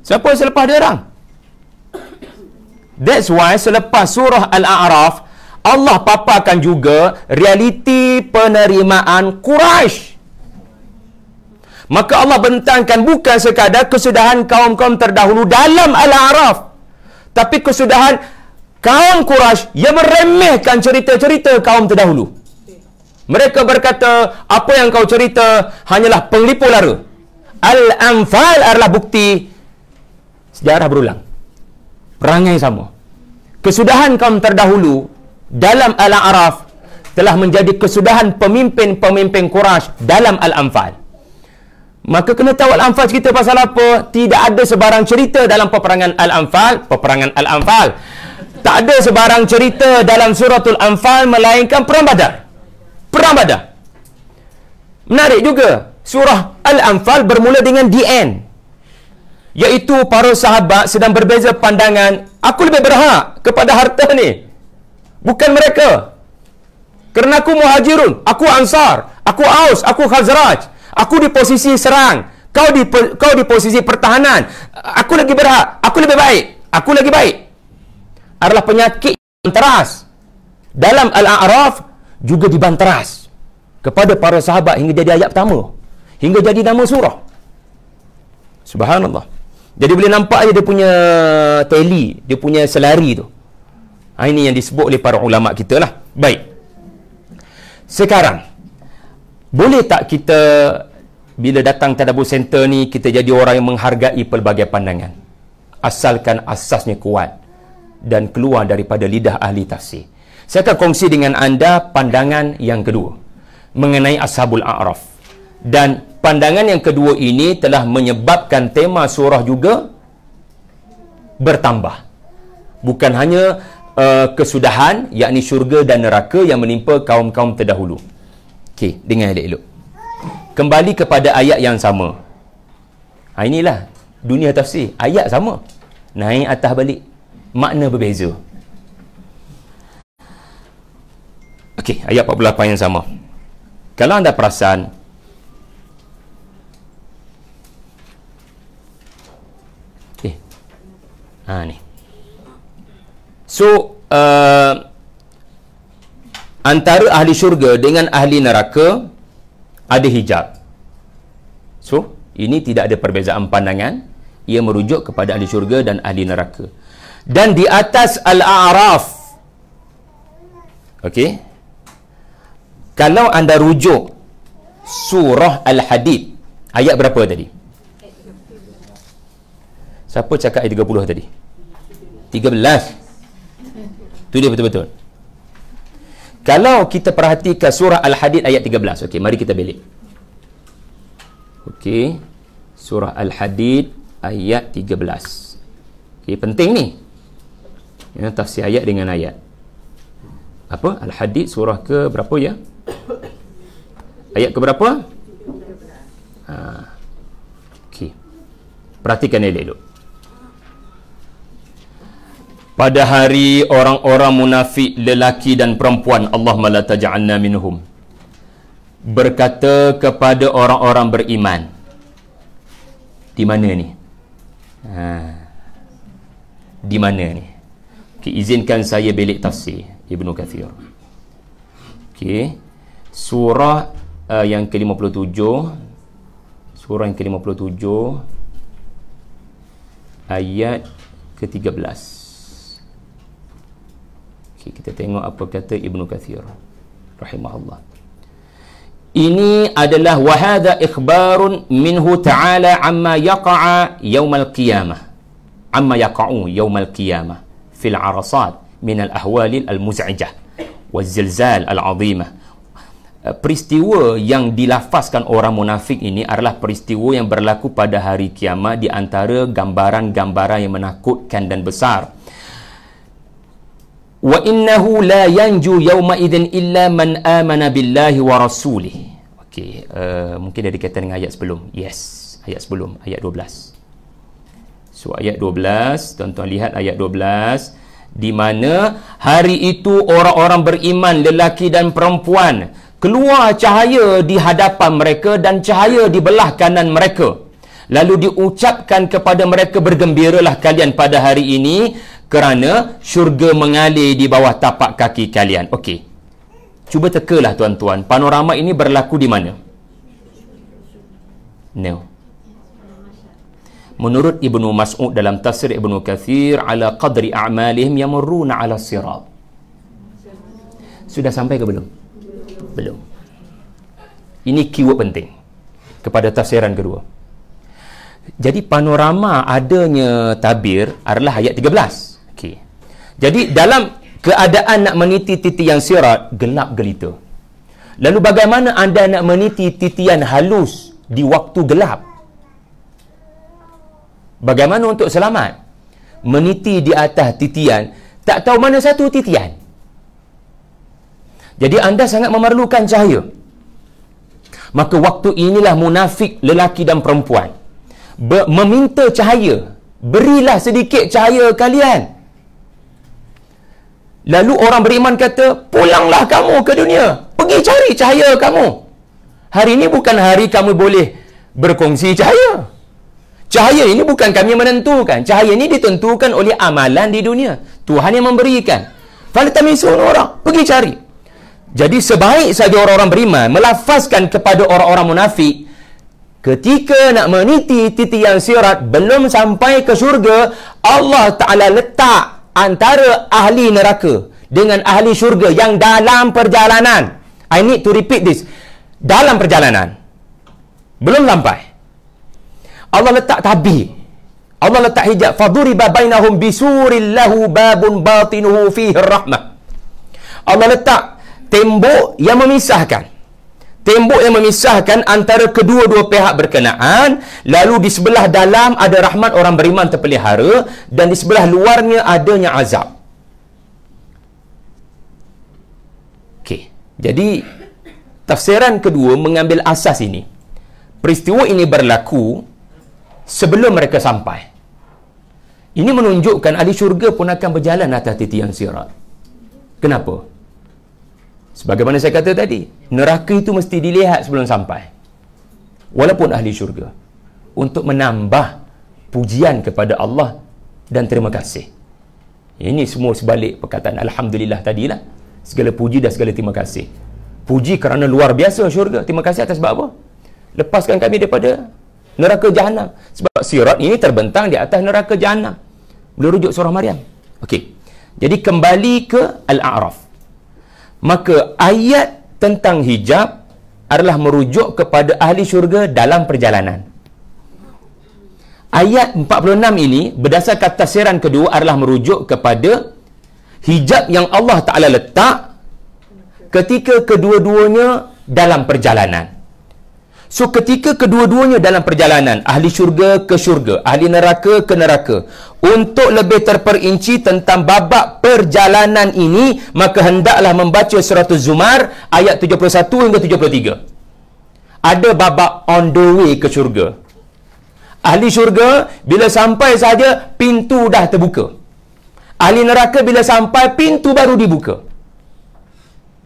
siapa selepas dia orang? That's why selepas surah Al-A'raf Allah paparkan juga realiti penerimaan Quraisy. Maka Allah bentangkan bukan sekadar kesudahan kaum-kaum terdahulu dalam Al-A'raf. Tapi kesudahan kaum Quraisy yang meremehkan cerita-cerita kaum terdahulu. Mereka berkata, apa yang kau cerita hanyalah penglipu lara. Al-Anfal adalah bukti sejarah berulang. Perangai sama. Kesudahan kaum terdahulu dalam Al-A'raf telah menjadi kesudahan pemimpin-pemimpin Quraisy dalam Al-Anfal. Maka kena tahu Al-Anfal cerita pasal apa? Tidak ada sebarang cerita dalam peperangan Al-Anfal. Peperangan Al-Anfal. Tak ada sebarang cerita dalam Surah Al Anfal melainkan Perang Badar. Perang Badar. Menarik juga. Surah Al-Anfal bermula dengan the end. Iaitu para sahabat sedang berbeza pandangan. Aku lebih berhak kepada harta ni. Bukan mereka. Kerana aku muhajirun. Aku ansar. Aku aus. Aku khazraj. Aku khazraj. Aku di posisi serang. Kau di kau di posisi pertahanan. Aku lagi berhak. Aku lebih baik. Aku lagi baik. Adalah penyakit yang teras. Dalam Al-A'raf juga dibanteras kepada para sahabat hingga jadi ayat pertama. Hingga jadi nama surah. Subhanallah. Jadi boleh nampak aja dia punya teli, dia punya selari tu. Ha, ini yang disebut oleh para ulama kita lah. Baik. Sekarang, boleh tak kita bila datang tadabbur center ni kita jadi orang yang menghargai pelbagai pandangan asalkan asasnya kuat dan keluar daripada lidah ahli tafsir saya akan kongsi dengan anda pandangan yang kedua mengenai ashabul a'raf dan pandangan yang kedua ini telah menyebabkan tema surah juga bertambah bukan hanya uh, kesudahan yakni syurga dan neraka yang menimpa kaum-kaum terdahulu Okey, dengar elok-elok. Kembali kepada ayat yang sama. Ha, inilah dunia tafsir. Ayat sama. Naik atas balik. Makna berbeza. Okey, ayat 48 yang sama. Kalau anda perasan, eh, Ha, ni. So, uh, antara ahli syurga dengan ahli neraka ada hijab. So, ini tidak ada perbezaan pandangan. Ia merujuk kepada ahli syurga dan ahli neraka. Dan di atas Al-A'raf. Okey. Kalau anda rujuk surah Al-Hadid. Ayat berapa tadi? Siapa cakap ayat 30 tadi? 13. Itu dia betul-betul. Kalau kita perhatikan surah Al-Hadid ayat 13. Okey, mari kita balik. Okey. Surah Al-Hadid ayat 13. Okey, penting ni. Ya, tafsir ayat dengan ayat. Apa? Al-Hadid surah ke berapa ya? Ayat ke berapa? Ha. Okey. Perhatikan elok-elok pada hari orang-orang munafik lelaki dan perempuan Allah malah taj'alna minhum berkata kepada orang-orang beriman di mana ni ha. di mana ni okay, izinkan saya belik tafsir Ibnu Kathir okay. surah uh, yang ke-57 surah yang ke-57 ayat ke-13 Okay, kita tengok apa kata Ibn Kathir rahimahullah ini adalah wahada ikhbarun minhu ta'ala amma yaqa'a yawmal qiyamah amma yaqa'u yawmal qiyamah fil arasat minal ahwalil al muz'ijah wal zilzal al azimah eh, peristiwa yang dilafazkan orang munafik ini adalah peristiwa yang berlaku pada hari kiamat di antara gambaran-gambaran yang menakutkan dan besar wa innahu la yanju yawma idin illa man amana billahi wa rasulih okey uh, mungkin ada kaitan dengan ayat sebelum yes ayat sebelum ayat 12 so ayat 12 tuan-tuan lihat ayat 12 di mana hari itu orang-orang beriman lelaki dan perempuan keluar cahaya di hadapan mereka dan cahaya di belah kanan mereka lalu diucapkan kepada mereka bergembiralah kalian pada hari ini kerana syurga mengalir di bawah tapak kaki kalian. Okey. Cuba teka lah tuan-tuan. Panorama ini berlaku di mana? No. Menurut Ibnu Mas'ud dalam tafsir Ibnu Kathir, ala qadri a'malihim meruna ala sirat. Sudah sampai ke belum? Belum. Ini keyword penting kepada tafsiran kedua. Jadi panorama adanya tabir adalah ayat Okey. Jadi dalam keadaan nak meniti titian sirat, gelap gelita. Lalu bagaimana anda nak meniti titian halus di waktu gelap? Bagaimana untuk selamat? Meniti di atas titian, tak tahu mana satu titian. Jadi anda sangat memerlukan cahaya. Maka waktu inilah munafik lelaki dan perempuan. Be- meminta cahaya. Berilah sedikit cahaya kalian. Lalu orang beriman kata, pulanglah kamu ke dunia. Pergi cari cahaya kamu. Hari ini bukan hari kamu boleh berkongsi cahaya. Cahaya ini bukan kami menentukan. Cahaya ini ditentukan oleh amalan di dunia. Tuhan yang memberikan. Faltamisun orang. Pergi cari. Jadi sebaik saja orang-orang beriman melafazkan kepada orang-orang munafik ketika nak meniti titian sirat belum sampai ke syurga Allah Ta'ala letak antara ahli neraka dengan ahli syurga yang dalam perjalanan. I need to repeat this. Dalam perjalanan. Belum sampai. Allah letak tabi. Allah letak hijab. فَضُرِبَ بَيْنَهُمْ بِسُورِ اللَّهُ babun بَاطِنُهُ فِيهِ rahmah. Allah letak tembok yang memisahkan tembok yang memisahkan antara kedua-dua pihak berkenaan lalu di sebelah dalam ada rahmat orang beriman terpelihara dan di sebelah luarnya adanya azab Okay, jadi tafsiran kedua mengambil asas ini peristiwa ini berlaku sebelum mereka sampai ini menunjukkan ahli syurga pun akan berjalan atas titian sirat kenapa Sebagaimana saya kata tadi, neraka itu mesti dilihat sebelum sampai. Walaupun ahli syurga. Untuk menambah pujian kepada Allah dan terima kasih. Ini semua sebalik perkataan Alhamdulillah tadilah. Segala puji dan segala terima kasih. Puji kerana luar biasa syurga. Terima kasih atas sebab apa? Lepaskan kami daripada neraka jahannam. Sebab sirat ini terbentang di atas neraka jahannam. Boleh rujuk surah Maryam. Okey. Jadi kembali ke Al-A'raf maka ayat tentang hijab adalah merujuk kepada ahli syurga dalam perjalanan. Ayat 46 ini berdasarkan tafsiran kedua adalah merujuk kepada hijab yang Allah Ta'ala letak ketika kedua-duanya dalam perjalanan. So ketika kedua-duanya dalam perjalanan ahli syurga ke syurga, ahli neraka ke neraka, untuk lebih terperinci tentang babak perjalanan ini, maka hendaklah membaca surah Zumar ayat 71 hingga 73. Ada babak on the way ke syurga. Ahli syurga bila sampai saja pintu dah terbuka. Ahli neraka bila sampai pintu baru dibuka.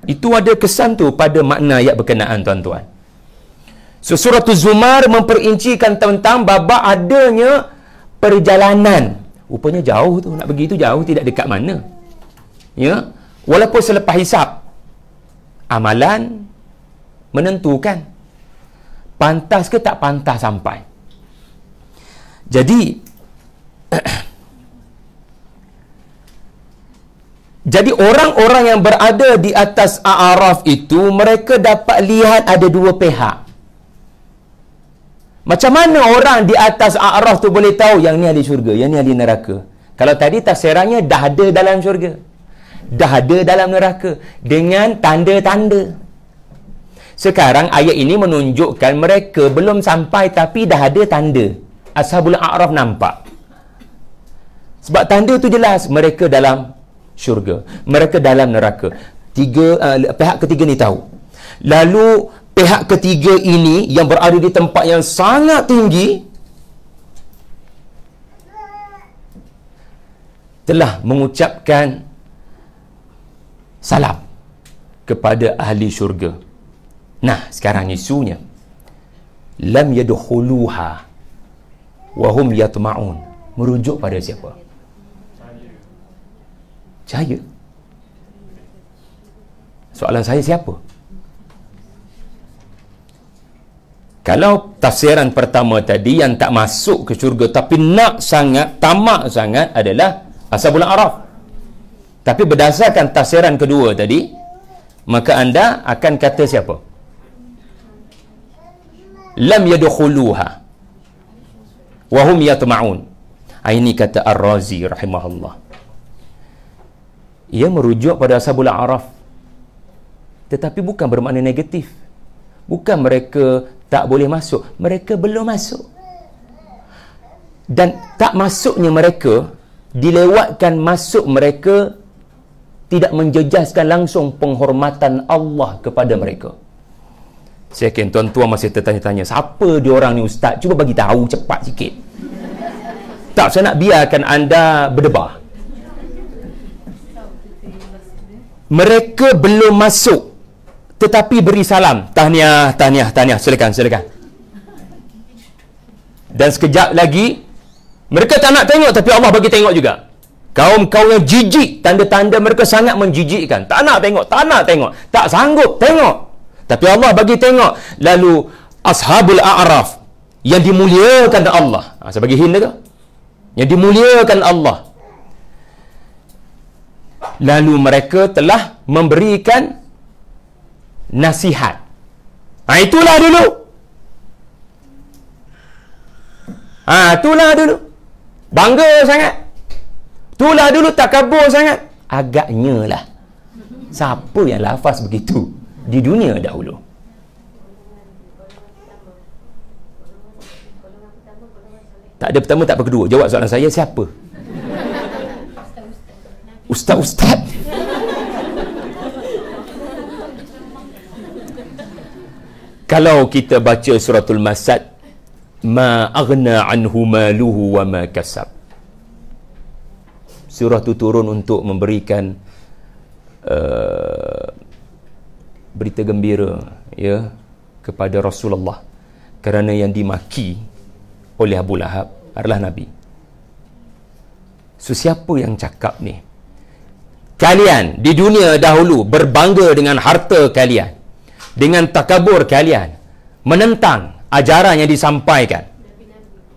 Itu ada kesan tu pada makna ayat berkenaan tuan-tuan. So surah Az-Zumar memperincikan tentang bapa adanya perjalanan. Rupanya jauh tu nak pergi tu jauh tidak dekat mana. Ya. Walaupun selepas hisap amalan menentukan pantas ke tak pantas sampai. Jadi Jadi orang-orang yang berada di atas Aaraf itu mereka dapat lihat ada dua pihak. Macam mana orang di atas a'raf tu boleh tahu yang ni ada syurga, yang ni ada neraka? Kalau tadi tafsirannya dah ada dalam syurga. Dah ada dalam neraka dengan tanda-tanda. Sekarang ayat ini menunjukkan mereka belum sampai tapi dah ada tanda. Ashabul A'raf nampak. Sebab tanda itu jelas mereka dalam syurga. Mereka dalam neraka. Tiga uh, pihak ketiga ni tahu. Lalu pihak ketiga ini yang berada di tempat yang sangat tinggi telah mengucapkan salam kepada ahli syurga. Nah, sekarang isunya lam yadkhuluha wa hum yatma'un merujuk pada siapa? Cahaya. Cahaya. Soalan saya siapa? Kalau tafsiran pertama tadi yang tak masuk ke syurga tapi nak sangat, tamak sangat adalah Ashabul Araf. Tapi berdasarkan tafsiran kedua tadi, maka anda akan kata siapa? Lam yadukhuluha. Wahum yatma'un. Ah, ini kata Ar-Razi rahimahullah. Ia merujuk pada Ashabul Araf. Tetapi bukan bermakna negatif. Bukan mereka tak boleh masuk. Mereka belum masuk. Dan tak masuknya mereka, dilewatkan masuk mereka, tidak menjejaskan langsung penghormatan Allah kepada mereka. Saya yakin tuan-tuan masih tertanya-tanya, siapa diorang ni ustaz? Cuba bagi tahu cepat sikit. Tak, saya nak biarkan anda berdebar. Mereka belum masuk tetapi beri salam tahniah tahniah tahniah silakan silakan dan sekejap lagi mereka tak nak tengok tapi Allah bagi tengok juga kaum-kaum yang jijik tanda-tanda mereka sangat menjijikkan tak nak tengok tak nak tengok tak sanggup tengok tapi Allah bagi tengok lalu ashabul a'raf yang dimuliakan Allah ha, saya bagi hint ke yang dimuliakan Allah lalu mereka telah memberikan nasihat. Ha, itulah dulu. Ha, itulah dulu. Bangga sangat. Itulah dulu tak takabur sangat. Agaknya lah. Siapa yang lafaz begitu di dunia dahulu? Tak ada pertama, tak ada kedua. Jawab soalan saya, siapa? Ustaz-ustaz. kalau kita baca suratul masad ma aghna anhu maluhu wa ma kasab surah itu turun untuk memberikan uh, berita gembira ya kepada Rasulullah kerana yang dimaki oleh Abu Lahab adalah Nabi so siapa yang cakap ni kalian di dunia dahulu berbangga dengan harta kalian dengan takabur kalian menentang ajaran yang disampaikan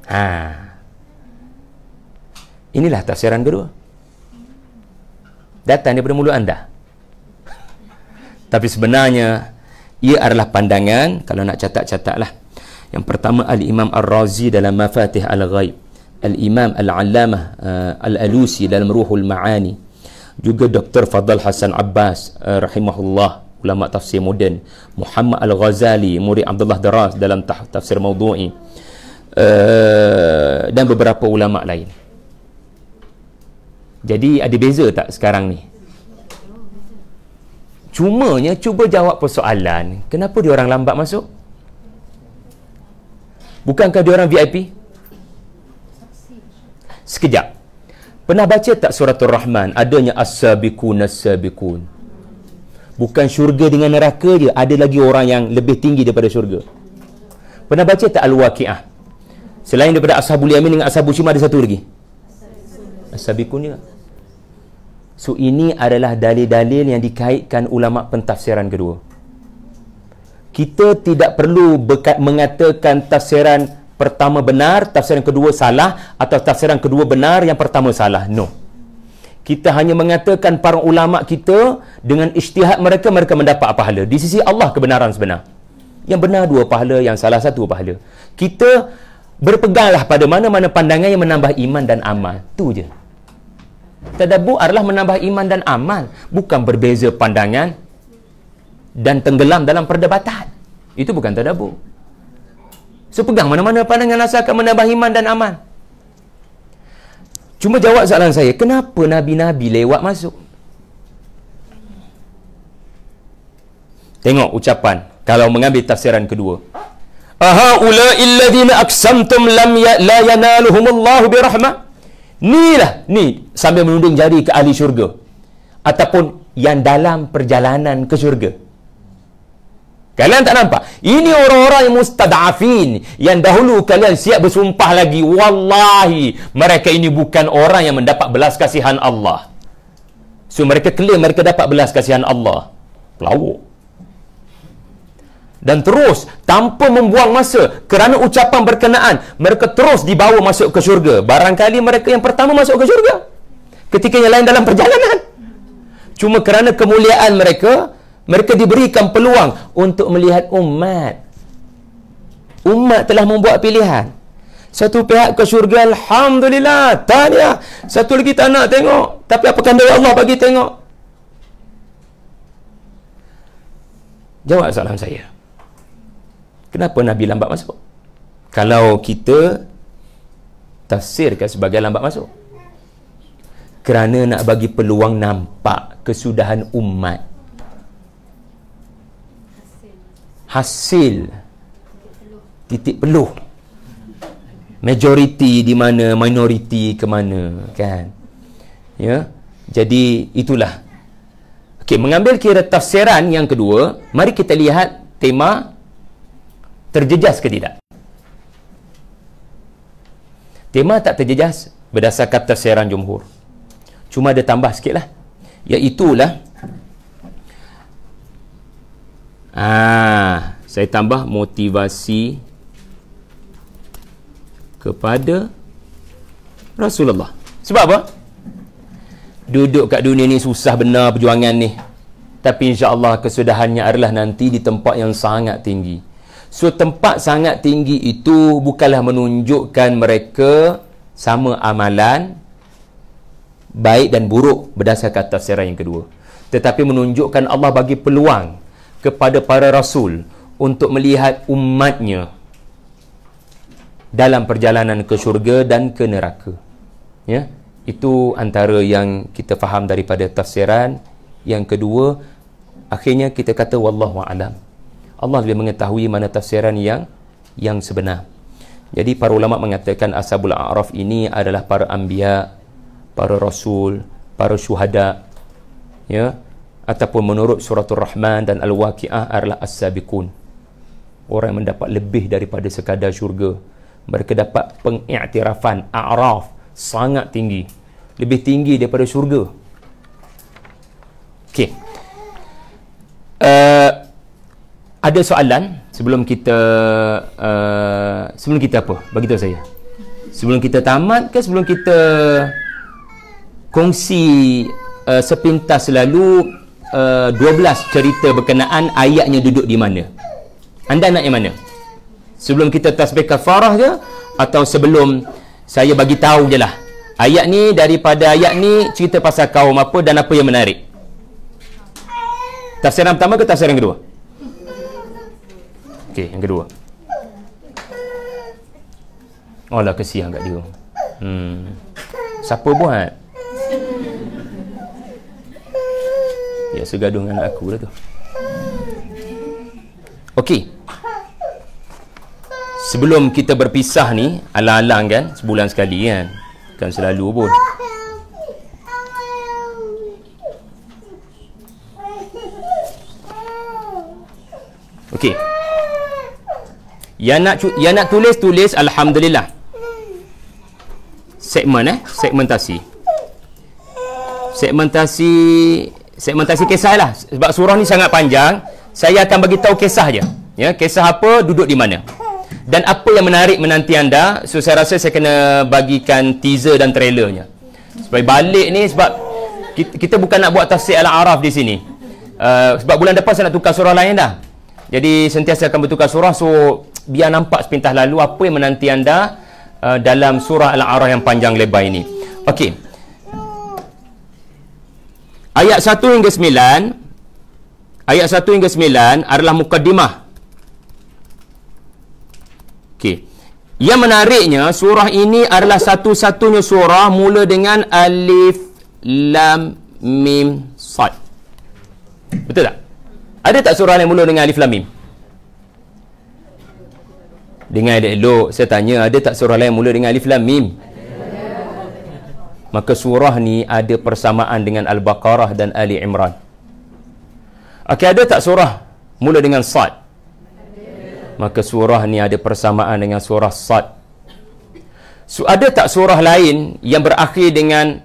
ha. inilah tafsiran kedua datang daripada mulut anda tapi sebenarnya ia adalah pandangan kalau nak catat-catatlah yang pertama al-imam al razi dalam mafatih al-ghaib al-imam al alamah uh, al-alusi dalam ruhul ma'ani juga Dr. Fadl Hassan Abbas uh, rahimahullah ulama tafsir moden Muhammad Al-Ghazali murid Abdullah Daras dalam tafsir Maudhu'i uh, eh, dan beberapa ulama lain jadi ada beza tak sekarang ni Cuma cumanya cuba jawab persoalan kenapa dia orang lambat masuk bukankah dia orang VIP sekejap pernah baca tak surah ar-rahman adanya as-sabiqun as-sabiqun bukan syurga dengan neraka je ada lagi orang yang lebih tinggi daripada syurga pernah baca tak Al-Waqi'ah selain daripada Ashabul Yamin dengan Ashabul Shima ada satu lagi Ashabikun juga so ini adalah dalil-dalil yang dikaitkan ulama pentafsiran kedua kita tidak perlu mengatakan tafsiran pertama benar, tafsiran kedua salah atau tafsiran kedua benar yang pertama salah. No kita hanya mengatakan para ulama kita dengan ijtihad mereka mereka mendapat pahala di sisi Allah kebenaran sebenar yang benar dua pahala yang salah satu pahala kita berpeganglah pada mana-mana pandangan yang menambah iman dan amal tu je tadabbur adalah menambah iman dan amal bukan berbeza pandangan dan tenggelam dalam perdebatan itu bukan tadabbur so pegang mana-mana pandangan asalkan menambah iman dan amal Cuma jawab soalan saya, kenapa nabi-nabi lewat masuk? Tengok ucapan kalau mengambil tafsiran kedua. Aha ulai alladhina aqsamtum lam ya la yanaluhum Allahu bi rahmah. Ni lah, ni sambil menunding jari ke ahli syurga ataupun yang dalam perjalanan ke syurga. Kalian tak nampak? Ini orang-orang yang mustadafin yang dahulu kalian siap bersumpah lagi. Wallahi, mereka ini bukan orang yang mendapat belas kasihan Allah. So, mereka klaim mereka dapat belas kasihan Allah. Pelawak. Dan terus, tanpa membuang masa, kerana ucapan berkenaan, mereka terus dibawa masuk ke syurga. Barangkali mereka yang pertama masuk ke syurga. Ketika yang lain dalam perjalanan. Cuma kerana kemuliaan mereka, mereka diberikan peluang untuk melihat umat. Umat telah membuat pilihan. Satu pihak ke syurga, Alhamdulillah, tahniah. Satu lagi tak nak tengok. Tapi apa kandung Allah bagi tengok? Jawab soalan saya. Kenapa Nabi lambat masuk? Kalau kita tafsirkan sebagai lambat masuk. Kerana nak bagi peluang nampak kesudahan umat. hasil titik peluh majoriti di mana minoriti ke mana kan ya jadi itulah okey mengambil kira tafsiran yang kedua mari kita lihat tema terjejas ke tidak tema tak terjejas berdasarkan tafsiran jumhur cuma ada tambah sikitlah iaitu lah Iaitulah, Ah, saya tambah motivasi kepada Rasulullah. Sebab apa? Duduk kat dunia ni susah benar perjuangan ni. Tapi insya-Allah kesudahannya adalah nanti di tempat yang sangat tinggi. So tempat sangat tinggi itu bukanlah menunjukkan mereka sama amalan baik dan buruk berdasarkan tafsiran yang kedua. Tetapi menunjukkan Allah bagi peluang kepada para rasul untuk melihat umatnya dalam perjalanan ke syurga dan ke neraka. Ya, itu antara yang kita faham daripada tafsiran. Yang kedua, akhirnya kita kata wallahu alam. Allah lebih mengetahui mana tafsiran yang yang sebenar. Jadi para ulama mengatakan Ashabul A'raf ini adalah para anbiya, para rasul, para syuhada. Ya, ataupun menurut surah Ar-Rahman dan Al-Waqiah adalah as-sabiqun. Orang yang mendapat lebih daripada sekadar syurga. Mereka dapat pengiktirafan, a'raf, sangat tinggi. Lebih tinggi daripada syurga. Okey. Uh, eh, ada soalan sebelum kita uh, sebelum kita apa? Bagi Beritahu saya. Sebelum kita tamat ke sebelum kita kongsi uh, sepintas lalu uh, 12 cerita berkenaan ayatnya duduk di mana anda nak yang mana sebelum kita tasbih kafarah je atau sebelum saya bagi tahu je lah ayat ni daripada ayat ni cerita pasal kaum apa dan apa yang menarik tafsiran pertama ke tafsiran kedua ok yang kedua Oh lah kesian kat dia hmm. Siapa buat? Ya segaduh dengan aku lah tu Okey Sebelum kita berpisah ni Alang-alang kan Sebulan sekali kan Kan selalu pun Okey yang nak, yang nak tulis tulis Alhamdulillah segmen eh segmentasi segmentasi segmentasi kisah lah sebab surah ni sangat panjang saya akan bagi tahu kisah je ya kisah apa duduk di mana dan apa yang menarik menanti anda so saya rasa saya kena bagikan teaser dan trailernya supaya balik ni sebab kita, kita bukan nak buat tafsir al-araf di sini uh, sebab bulan depan saya nak tukar surah lain dah jadi sentiasa akan bertukar surah so biar nampak sepintas lalu apa yang menanti anda uh, dalam surah al-araf yang panjang lebar ini okey Ayat 1 hingga 9 Ayat 1 hingga 9 adalah mukaddimah. Okay, Yang menariknya surah ini adalah satu-satunya surah mula dengan alif lam mim sad. Betul tak? Ada tak surah yang mula dengan alif lam mim? Dengan elok saya tanya ada tak surah lain mula dengan alif lam mim? maka surah ni ada persamaan dengan Al-Baqarah dan Ali Imran. Okey, ada tak surah mula dengan Sad? Maka surah ni ada persamaan dengan surah Sad. So, ada tak surah lain yang berakhir dengan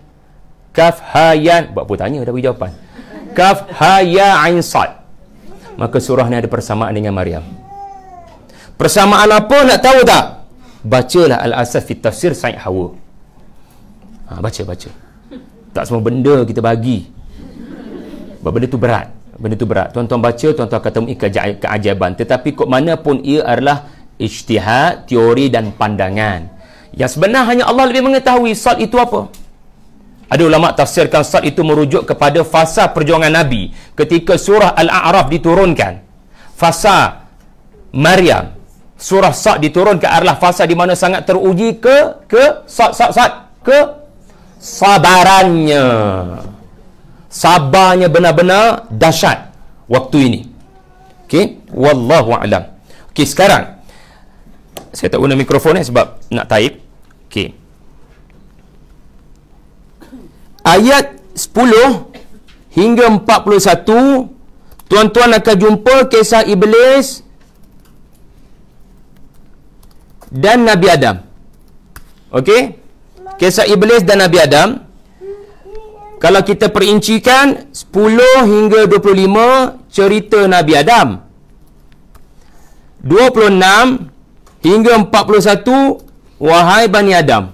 Kaf Hayan? Buat pun tanya, dah jawapan. Kaf Haya Ain Sad. Maka surah ni ada persamaan dengan Maryam. Persamaan apa nak tahu tak? Bacalah Al-Asaf Fit Tafsir Sa'id Hawa. Ha, baca, baca. Tak semua benda kita bagi. Benda tu berat. Benda tu berat. Tuan-tuan baca, tuan-tuan akan temui keajaiban. Tetapi kok mana pun ia adalah ijtihad, teori dan pandangan. Yang sebenar hanya Allah lebih mengetahui sal itu apa. Ada ulama tafsirkan sal itu merujuk kepada fasa perjuangan Nabi ketika surah Al-A'raf diturunkan. Fasa Maryam. Surah Sa' diturunkan adalah fasa di mana sangat teruji ke ke Sa' Sa' Sa' ke sabarannya sabarnya benar-benar dahsyat waktu ini okey wallahu alam okey sekarang saya tak guna mikrofon ni eh sebab nak taip okey ayat 10 hingga 41 tuan-tuan akan jumpa kisah iblis dan nabi Adam okey kisah iblis dan nabi adam kalau kita perincikan 10 hingga 25 cerita nabi adam 26 hingga 41 wahai bani adam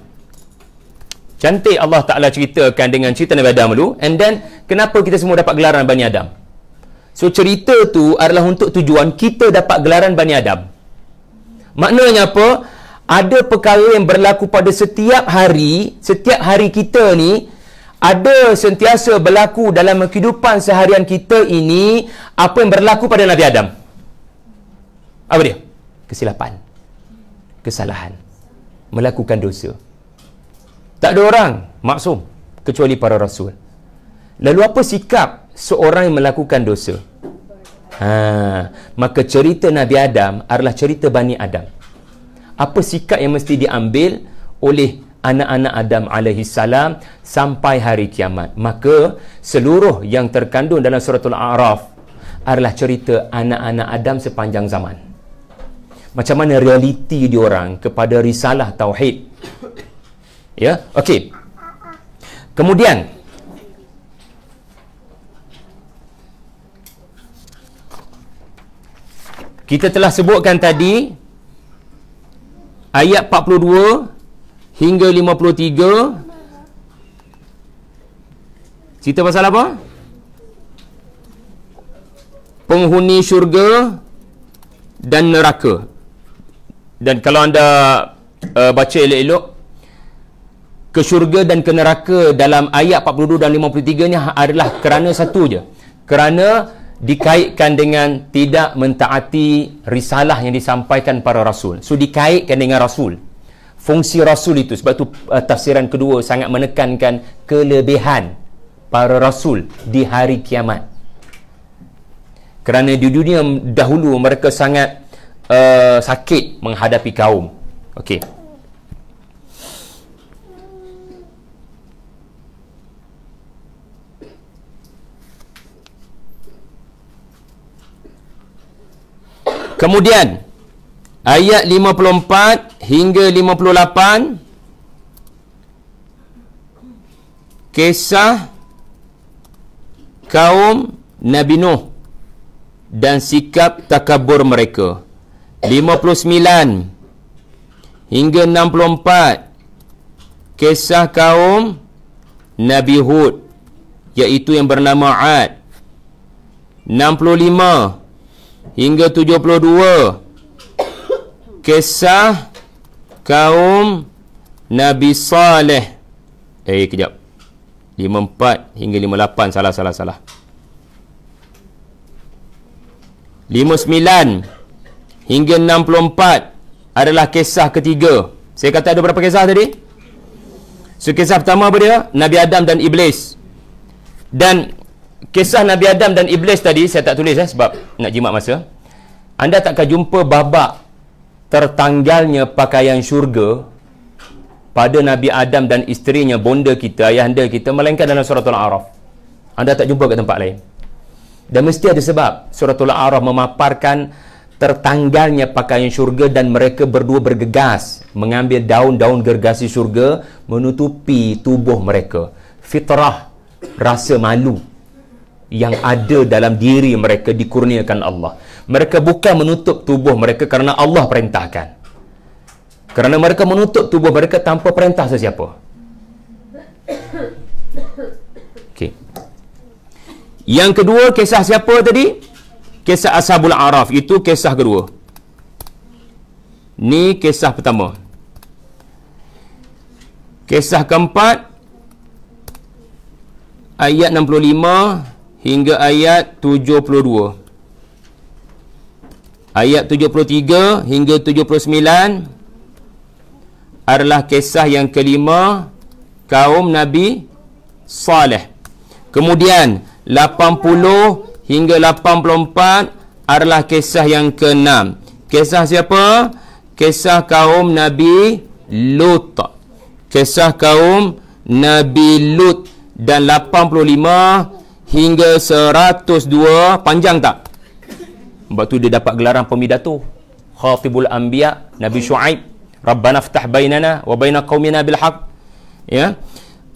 cantik Allah Taala ceritakan dengan cerita nabi adam dulu and then kenapa kita semua dapat gelaran bani adam so cerita tu adalah untuk tujuan kita dapat gelaran bani adam maknanya apa ada perkara yang berlaku pada setiap hari, setiap hari kita ni ada sentiasa berlaku dalam kehidupan seharian kita ini apa yang berlaku pada Nabi Adam. Apa dia? Kesilapan. Kesalahan. Melakukan dosa. Tak ada orang maksum kecuali para rasul. Lalu apa sikap seorang yang melakukan dosa? Ha, maka cerita Nabi Adam adalah cerita Bani Adam apa sikap yang mesti diambil oleh anak-anak Adam alaihi salam sampai hari kiamat maka seluruh yang terkandung dalam suratul a'raf adalah cerita anak-anak Adam sepanjang zaman macam mana realiti diorang kepada risalah tauhid ya okey kemudian kita telah sebutkan tadi ayat 42 hingga 53 cerita pasal apa? penghuni syurga dan neraka dan kalau anda uh, baca elok-elok ke syurga dan ke neraka dalam ayat 42 dan 53 ni adalah kerana satu je kerana dikaitkan dengan tidak mentaati risalah yang disampaikan para rasul. So dikaitkan dengan rasul. Fungsi rasul itu sebab tu uh, tafsiran kedua sangat menekankan kelebihan para rasul di hari kiamat. Kerana di dunia dahulu mereka sangat uh, sakit menghadapi kaum. Okey. Kemudian ayat 54 hingga 58 kisah kaum Nabi Nuh dan sikap takabur mereka. 59 hingga 64 kisah kaum Nabi Hud iaitu yang bernama Ad. 65 hingga 72 kisah kaum Nabi Saleh. Eh kejap. 54 hingga 58 salah salah salah. 59 hingga 64 adalah kisah ketiga. Saya kata ada berapa kisah tadi? So, pertama apa dia? Nabi Adam dan Iblis. Dan kisah Nabi Adam dan Iblis tadi saya tak tulis eh sebab nak jimat masa anda takkan jumpa babak tertanggalnya pakaian syurga pada Nabi Adam dan isterinya bonda kita ayah anda kita melainkan dalam suratul araf anda tak jumpa kat tempat lain dan mesti ada sebab suratul araf memaparkan tertanggalnya pakaian syurga dan mereka berdua bergegas mengambil daun-daun gergasi syurga menutupi tubuh mereka fitrah rasa malu yang ada dalam diri mereka dikurniakan Allah. Mereka bukan menutup tubuh mereka kerana Allah perintahkan. Kerana mereka menutup tubuh mereka tanpa perintah sesiapa. Okay. Yang kedua, kisah siapa tadi? Kisah Ashabul Araf. Itu kisah kedua. Ni kisah pertama. Kisah keempat, ayat 65, hingga ayat 72 ayat 73 hingga 79 adalah kisah yang kelima kaum Nabi Saleh kemudian 80 hingga 84 adalah kisah yang keenam kisah siapa kisah kaum Nabi Lut kisah kaum Nabi Lut dan 85 hingga 102 panjang tak? Sebab tu dia dapat gelaran pemidato. Khatibul Anbiya Nabi Shu'aib Rabbana ftah bainana wa baina qaumina bil haq. Ya.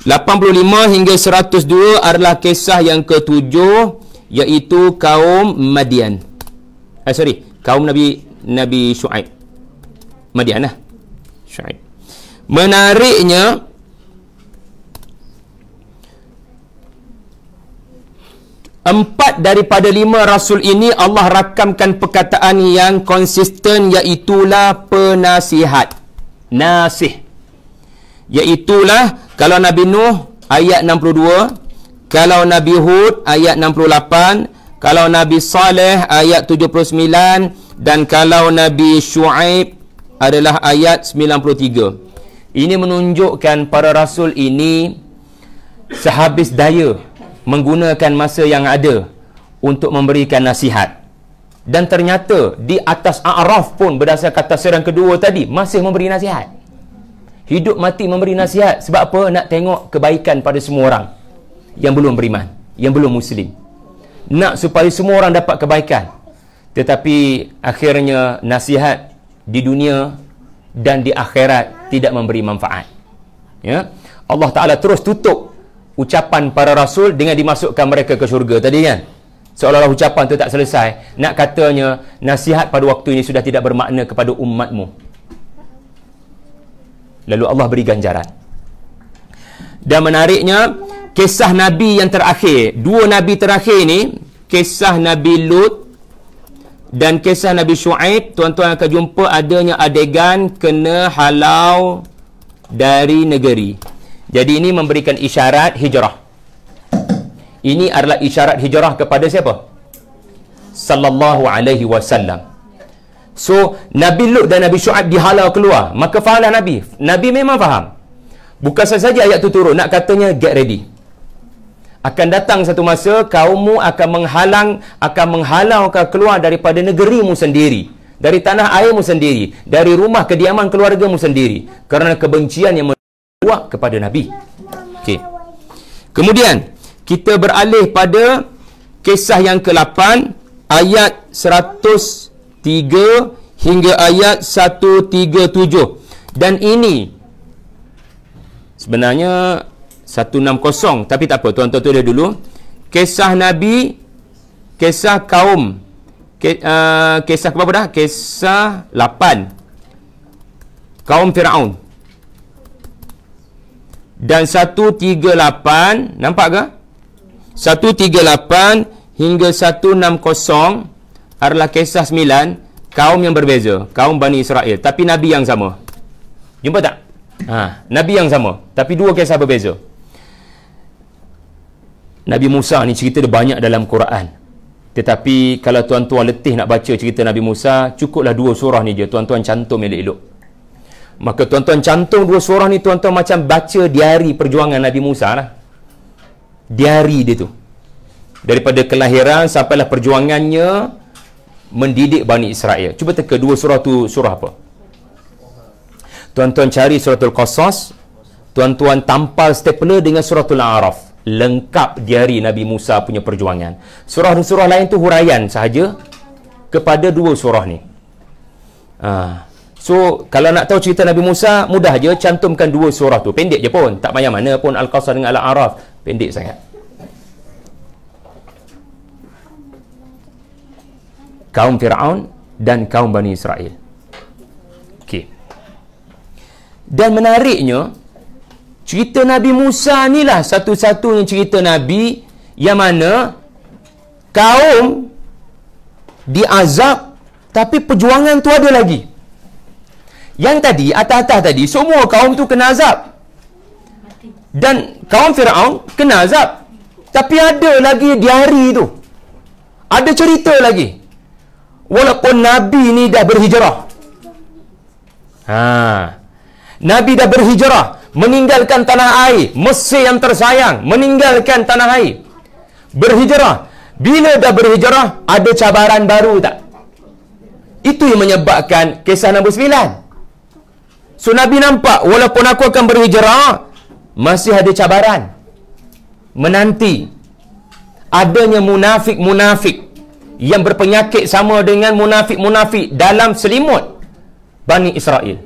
85 hingga 102 adalah kisah yang ketujuh iaitu kaum Madian. Eh sorry, kaum Nabi Nabi Shu'aib. Madianah, Shu'aib. Menariknya Empat daripada lima rasul ini Allah rakamkan perkataan yang konsisten iaitulah penasihat. Nasih. Iaitulah kalau Nabi Nuh ayat 62, kalau Nabi Hud ayat 68, kalau Nabi Saleh ayat 79 dan kalau Nabi Shu'aib adalah ayat 93. Ini menunjukkan para rasul ini sehabis daya menggunakan masa yang ada untuk memberikan nasihat dan ternyata di atas a'raf pun berdasarkan kata serang kedua tadi masih memberi nasihat hidup mati memberi nasihat sebab apa nak tengok kebaikan pada semua orang yang belum beriman yang belum muslim nak supaya semua orang dapat kebaikan tetapi akhirnya nasihat di dunia dan di akhirat tidak memberi manfaat ya Allah taala terus tutup ucapan para rasul dengan dimasukkan mereka ke syurga tadi kan seolah-olah ucapan tu tak selesai nak katanya nasihat pada waktu ini sudah tidak bermakna kepada umatmu lalu Allah beri ganjaran dan menariknya kisah Nabi yang terakhir dua Nabi terakhir ini kisah Nabi Lut dan kisah Nabi Shu'aib tuan-tuan akan jumpa adanya adegan kena halau dari negeri jadi ini memberikan isyarat hijrah. Ini adalah isyarat hijrah kepada siapa? Sallallahu alaihi wasallam. So Nabi Lut dan Nabi Shu'aib dihala keluar, maka fahamlah Nabi. Nabi memang faham. Bukan saja ayat tu turun nak katanya get ready. Akan datang satu masa kaummu akan menghalang akan menghalau kau keluar daripada negerimu sendiri, dari tanah airmu sendiri, dari rumah kediaman keluargamu sendiri kerana kebencian yang Wah kepada Nabi. Okey. Kemudian kita beralih pada kisah yang ke-8 ayat 103 hingga ayat 137. Dan ini sebenarnya 160 tapi tak apa tuan-tuan tu dia dulu. Kisah Nabi, kisah kaum uh, kisah apa berapa dah? Kisah 8. Kaum Firaun dan 138 nampak ke 138 hingga 160 adalah kisah 9 kaum yang berbeza kaum Bani Israel tapi nabi yang sama jumpa tak ha nabi yang sama tapi dua kisah berbeza Nabi Musa ni cerita dia banyak dalam Quran tetapi kalau tuan-tuan letih nak baca cerita Nabi Musa cukuplah dua surah ni je tuan-tuan cantum elok-elok Maka tuan-tuan cantum dua surah ni tuan-tuan macam baca diari perjuangan Nabi Musa lah. Diari dia tu. Daripada kelahiran sampailah perjuangannya mendidik Bani Israel. Cuba teka dua surah tu surah apa? Tuan-tuan cari suratul Qasas. Tuan-tuan tampal stapler dengan suratul Araf. Lengkap diari Nabi Musa punya perjuangan. Surah-surah lain tu huraian sahaja kepada dua surah ni. Haa. Uh. So, kalau nak tahu cerita Nabi Musa, mudah je cantumkan dua surah tu. Pendek je pun. Tak payah mana pun Al-Qasar dengan Al-A'raf. Pendek sangat. Kaum Fir'aun dan kaum Bani Israel. Okey. Dan menariknya, cerita Nabi Musa ni lah satu-satunya cerita Nabi yang mana kaum diazab tapi perjuangan tu ada lagi. Yang tadi, atas-atas tadi, semua kaum tu kena azab. Dan kaum Fir'aun kena azab. Tapi ada lagi diari tu. Ada cerita lagi. Walaupun Nabi ni dah berhijrah. Ha. Nabi dah berhijrah. Meninggalkan tanah air. Mesir yang tersayang. Meninggalkan tanah air. Berhijrah. Bila dah berhijrah, ada cabaran baru tak? Itu yang menyebabkan kisah nombor 9. So Nabi nampak walaupun aku akan berhijrah masih ada cabaran menanti adanya munafik-munafik yang berpenyakit sama dengan munafik-munafik dalam selimut Bani Israel.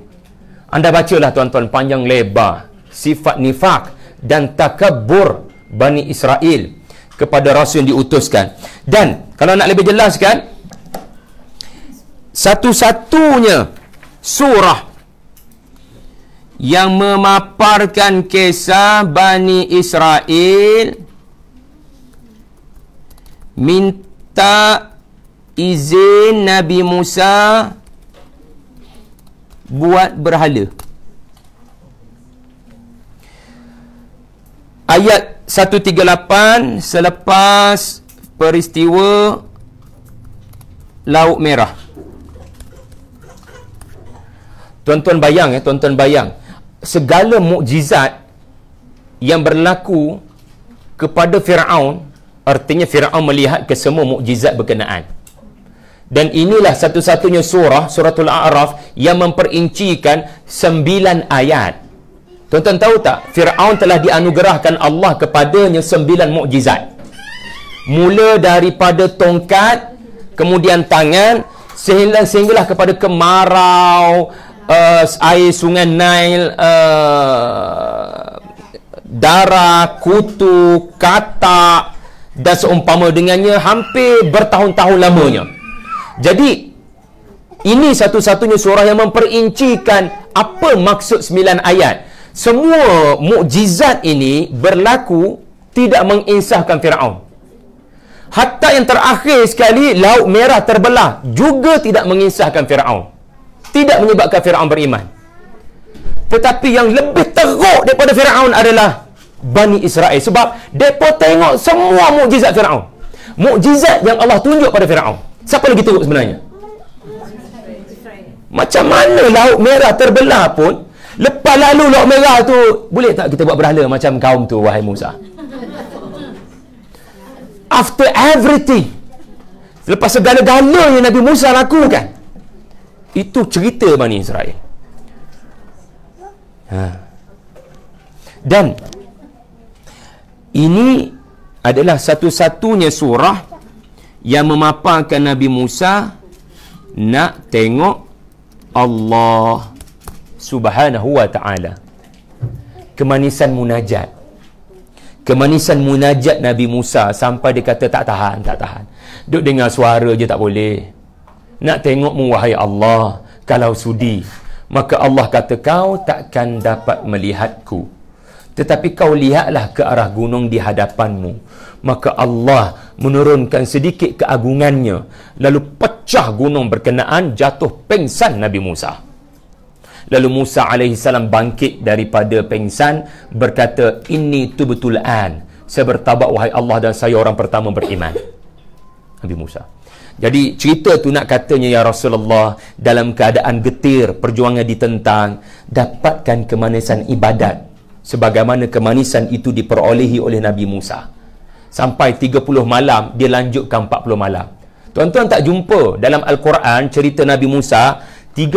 Anda bacalah tuan-tuan panjang lebar sifat nifak dan takabur Bani Israel kepada rasul yang diutuskan. Dan kalau nak lebih jelaskan satu-satunya surah yang memaparkan kisah Bani Israel minta izin Nabi Musa buat berhala. Ayat 138 selepas peristiwa Laut Merah. Tuan-tuan bayang eh tuan-tuan bayang segala mukjizat yang berlaku kepada Firaun artinya Firaun melihat ke semua mukjizat berkenaan dan inilah satu-satunya surah suratul a'raf yang memperincikan sembilan ayat Tonton tahu tak Firaun telah dianugerahkan Allah kepadanya sembilan mukjizat mula daripada tongkat kemudian tangan sehingga sehinggalah kepada kemarau uh, air sungai Nile, uh, darah, kutu, kata dan seumpama dengannya hampir bertahun-tahun lamanya. Jadi, ini satu-satunya surah yang memperincikan apa maksud sembilan ayat. Semua mukjizat ini berlaku tidak menginsahkan Fir'aun. Hatta yang terakhir sekali, Laut Merah terbelah juga tidak menginsahkan Fir'aun tidak menyebabkan Fir'aun beriman. Tetapi yang lebih teruk daripada Fir'aun adalah Bani Israel. Sebab mereka tengok semua mukjizat Fir'aun. Mukjizat yang Allah tunjuk pada Fir'aun. Siapa lagi teruk sebenarnya? Macam mana laut merah terbelah pun, lepas lalu laut merah tu, boleh tak kita buat berhala macam kaum tu, wahai Musa? After everything, lepas segala-galanya Nabi Musa lakukan, itu cerita Bani Israel. Ha. Dan ini adalah satu-satunya surah yang memaparkan Nabi Musa nak tengok Allah Subhanahu wa taala. Kemanisan munajat. Kemanisan munajat Nabi Musa sampai dia kata tak tahan, tak tahan. Duk dengar suara je tak boleh nak tengokmu wahai Allah kalau sudi maka Allah kata kau takkan dapat melihatku tetapi kau lihatlah ke arah gunung di hadapanmu maka Allah menurunkan sedikit keagungannya lalu pecah gunung berkenaan jatuh pingsan Nabi Musa lalu Musa alaihi salam bangkit daripada pingsan berkata ini tu betul an saya bertabak wahai Allah dan saya orang pertama beriman Nabi Musa jadi cerita tu nak katanya ya Rasulullah dalam keadaan getir perjuangan ditentang dapatkan kemanisan ibadat sebagaimana kemanisan itu diperolehi oleh Nabi Musa. Sampai 30 malam dia lanjutkan 40 malam. Tuan-tuan tak jumpa dalam al-Quran cerita Nabi Musa 30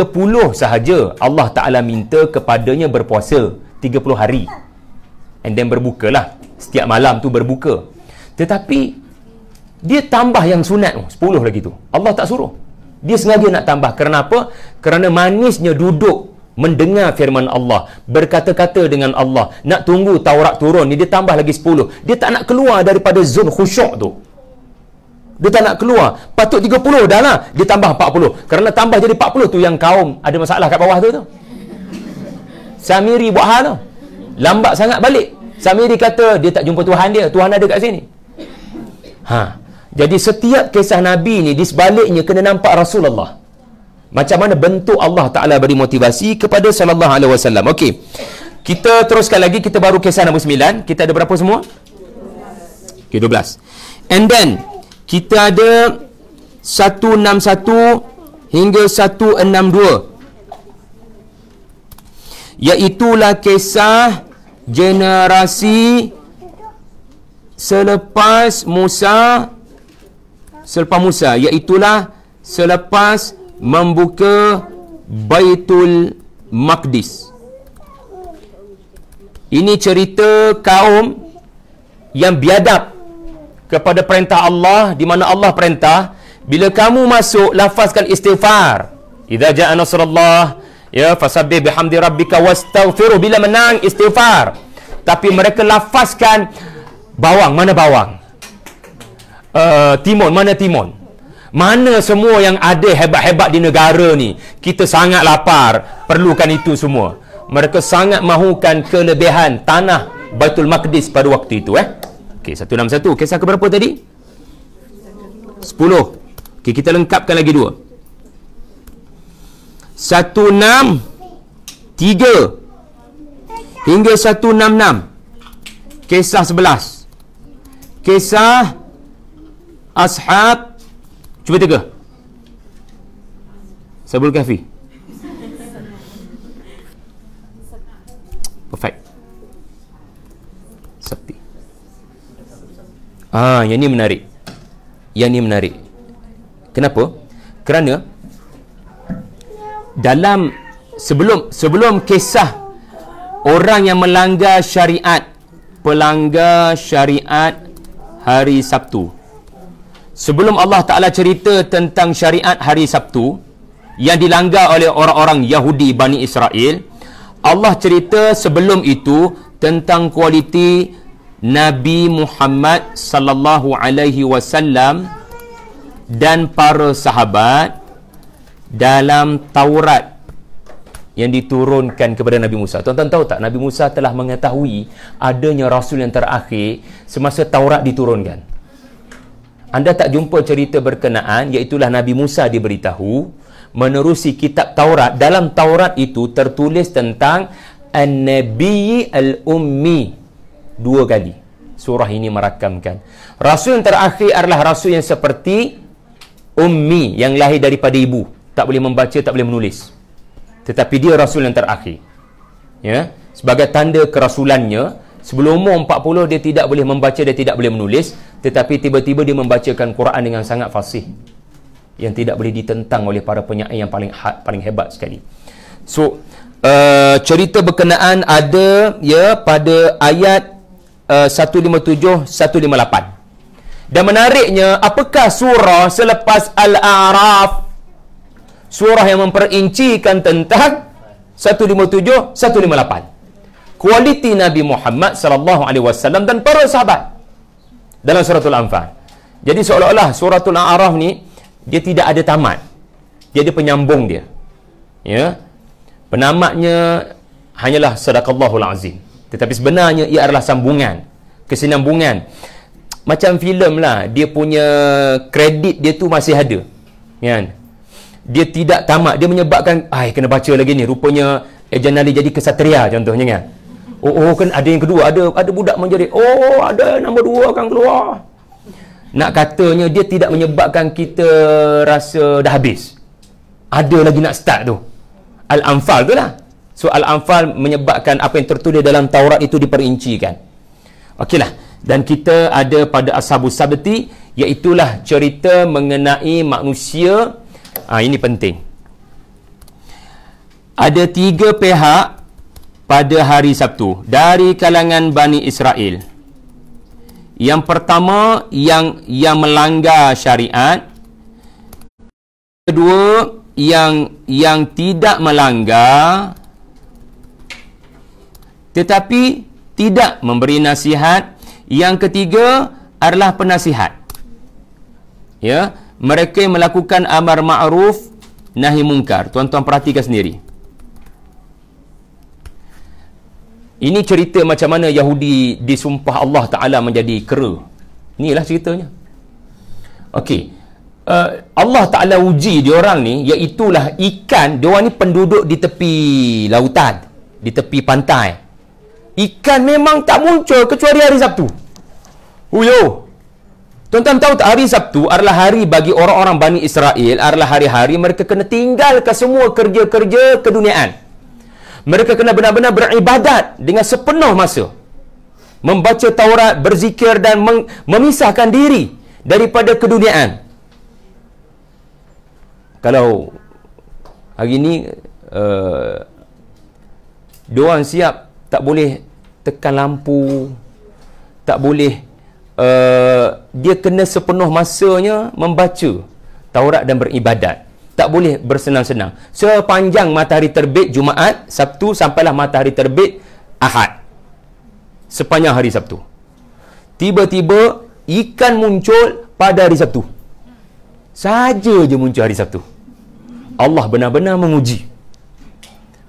sahaja Allah Taala minta kepadanya berpuasa 30 hari. And then berbuka lah setiap malam tu berbuka. Tetapi dia tambah yang sunat tu 10 lagi tu Allah tak suruh dia sengaja nak tambah apa? kerana manisnya duduk mendengar firman Allah berkata-kata dengan Allah nak tunggu Taurat turun ni dia tambah lagi 10 dia tak nak keluar daripada zon khusyuk tu dia tak nak keluar patut 30 dah lah dia tambah 40 kerana tambah jadi 40 tu yang kaum ada masalah kat bawah tu tu Samiri buat hal tu lambat sangat balik Samiri kata dia tak jumpa Tuhan dia Tuhan ada kat sini Ha, jadi setiap kisah Nabi ni di sebaliknya kena nampak Rasulullah. Macam mana bentuk Allah Taala beri motivasi kepada sallallahu alaihi wasallam. Okey. Kita teruskan lagi kita baru kisah nombor 9. Kita ada berapa semua? Okey 12. And then kita ada 161 hingga 162. Iaitulah kisah generasi selepas Musa selepas Musa iaitulah selepas membuka Baitul Maqdis ini cerita kaum yang biadab kepada perintah Allah di mana Allah perintah bila kamu masuk lafazkan istighfar idza ja'a nasrullah ya fasabbih bihamdi rabbika wastaghfiru bila menang istighfar tapi mereka lafazkan bawang mana bawang Eh, Timon, mana Timon? Mana semua yang ada hebat-hebat di negara ni? Kita sangat lapar, perlukan itu semua. Mereka sangat mahukan kelebihan tanah Baitul Maqdis pada waktu itu eh. Okey, satu enam satu. Kisah keberapa tadi? Sepuluh. Okey, kita lengkapkan lagi dua. Satu enam tiga hingga satu enam enam. Kisah sebelas. Kisah Ashab Cuba tiga Sabul Kahfi Perfect Sakti Ah, yang ni menarik Yang ni menarik Kenapa? Kerana Dalam Sebelum Sebelum kisah Orang yang melanggar syariat Pelanggar syariat Hari Sabtu sebelum Allah Ta'ala cerita tentang syariat hari Sabtu yang dilanggar oleh orang-orang Yahudi Bani Israel Allah cerita sebelum itu tentang kualiti Nabi Muhammad sallallahu alaihi wasallam dan para sahabat dalam Taurat yang diturunkan kepada Nabi Musa. Tuan-tuan tahu tak Nabi Musa telah mengetahui adanya rasul yang terakhir semasa Taurat diturunkan anda tak jumpa cerita berkenaan iaitulah Nabi Musa diberitahu menerusi kitab Taurat dalam Taurat itu tertulis tentang An-Nabi Al-Ummi dua kali surah ini merakamkan Rasul yang terakhir adalah Rasul yang seperti Ummi yang lahir daripada ibu tak boleh membaca tak boleh menulis tetapi dia Rasul yang terakhir ya sebagai tanda kerasulannya sebelum umur 40 dia tidak boleh membaca dia tidak boleh menulis tetapi tiba-tiba dia membacakan Quran dengan sangat fasih yang tidak boleh ditentang oleh para penyair yang paling hat, paling hebat sekali. So uh, cerita berkenaan ada ya pada ayat uh, 157 158. Dan menariknya apakah surah selepas Al-A'raf surah yang memperincikan tentang 157 158. Kualiti Nabi Muhammad sallallahu alaihi wasallam dan para sahabat dalam suratul anfal jadi seolah-olah suratul a'raf ni dia tidak ada tamat dia ada penyambung dia ya penamatnya hanyalah sadaqallahul azim tetapi sebenarnya ia adalah sambungan kesinambungan macam filem lah dia punya kredit dia tu masih ada kan dia tidak tamat dia menyebabkan ai kena baca lagi ni rupanya Ejen eh, Ali jadi kesatria contohnya kan Oh, oh kan ada yang kedua ada ada budak menjadi. oh ada nombor dua akan keluar nak katanya dia tidak menyebabkan kita rasa dah habis ada lagi nak start tu Al-Anfal tu lah so Al-Anfal menyebabkan apa yang tertulis dalam Taurat itu diperincikan lah. dan kita ada pada Ashabu Sabti iaitulah cerita mengenai manusia ha, ini penting ada tiga pihak pada hari Sabtu dari kalangan Bani Israel. Yang pertama yang yang melanggar syariat, kedua yang yang tidak melanggar tetapi tidak memberi nasihat, yang ketiga adalah penasihat. Ya, mereka yang melakukan amar ma'ruf nahi mungkar. Tuan-tuan perhatikan sendiri. Ini cerita macam mana Yahudi disumpah Allah Ta'ala menjadi kera. Inilah ceritanya. Okey. Uh, Allah Ta'ala uji diorang ni, iaitulah ikan, diorang ni penduduk di tepi lautan, di tepi pantai. Ikan memang tak muncul kecuali hari Sabtu. Huyo. Tuan-tuan tahu tak hari Sabtu adalah hari bagi orang-orang Bani Israel, adalah hari-hari mereka kena tinggal ke semua kerja-kerja keduniaan. -kerja mereka kena benar-benar beribadat dengan sepenuh masa membaca Taurat berzikir dan memisahkan diri daripada keduniaan kalau hari ini uh, eh, dua siap tak boleh tekan lampu tak boleh uh, dia kena sepenuh masanya membaca Taurat dan beribadat tak boleh bersenang-senang. Sepanjang matahari terbit Jumaat, Sabtu sampailah matahari terbit Ahad. Sepanjang hari Sabtu. Tiba-tiba ikan muncul pada hari Sabtu. Saja je muncul hari Sabtu. Allah benar-benar menguji.